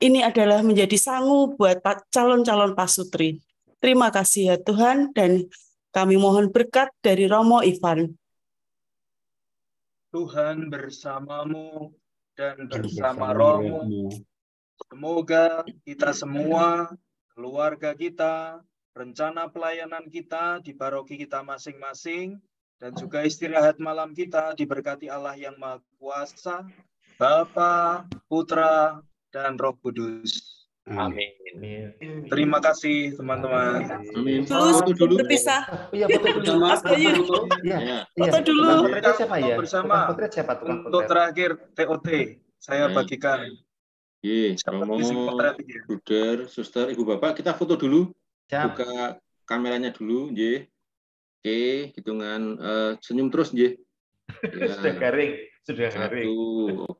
ini adalah menjadi sangu buat calon-calon pasutri. Terima kasih ya Tuhan dan kami mohon berkat dari Romo Ivan. Tuhan bersamamu dan bersama rohmu. Semoga kita semua, keluarga kita, rencana pelayanan kita di paroki kita masing-masing, dan juga istirahat malam kita diberkati Allah yang Maha Kuasa, Bapa, Putra, dan Roh Kudus. Hmm. Amin. Iya. Terima kasih teman-teman. Amin. Terus dulu. Berpisah. Iya foto dulu. Mas Bayu. Iya. Iya. iya. Foto dulu. Potret siapa ya? Bersama. Potret siapa tukang Untuk terakhir TOT saya bagikan. Iya, Romo, Buder, suster, ibu bapak, kita foto dulu. Buka kameranya dulu, ye. Oke, hitungan eh, senyum terus, ye. sudah garing, sudah garing. oke.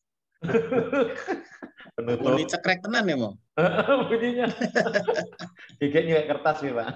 Penutup. Bunyi cekrek tenan ya, mau Bunyinya. kayak kertas nih, Pak.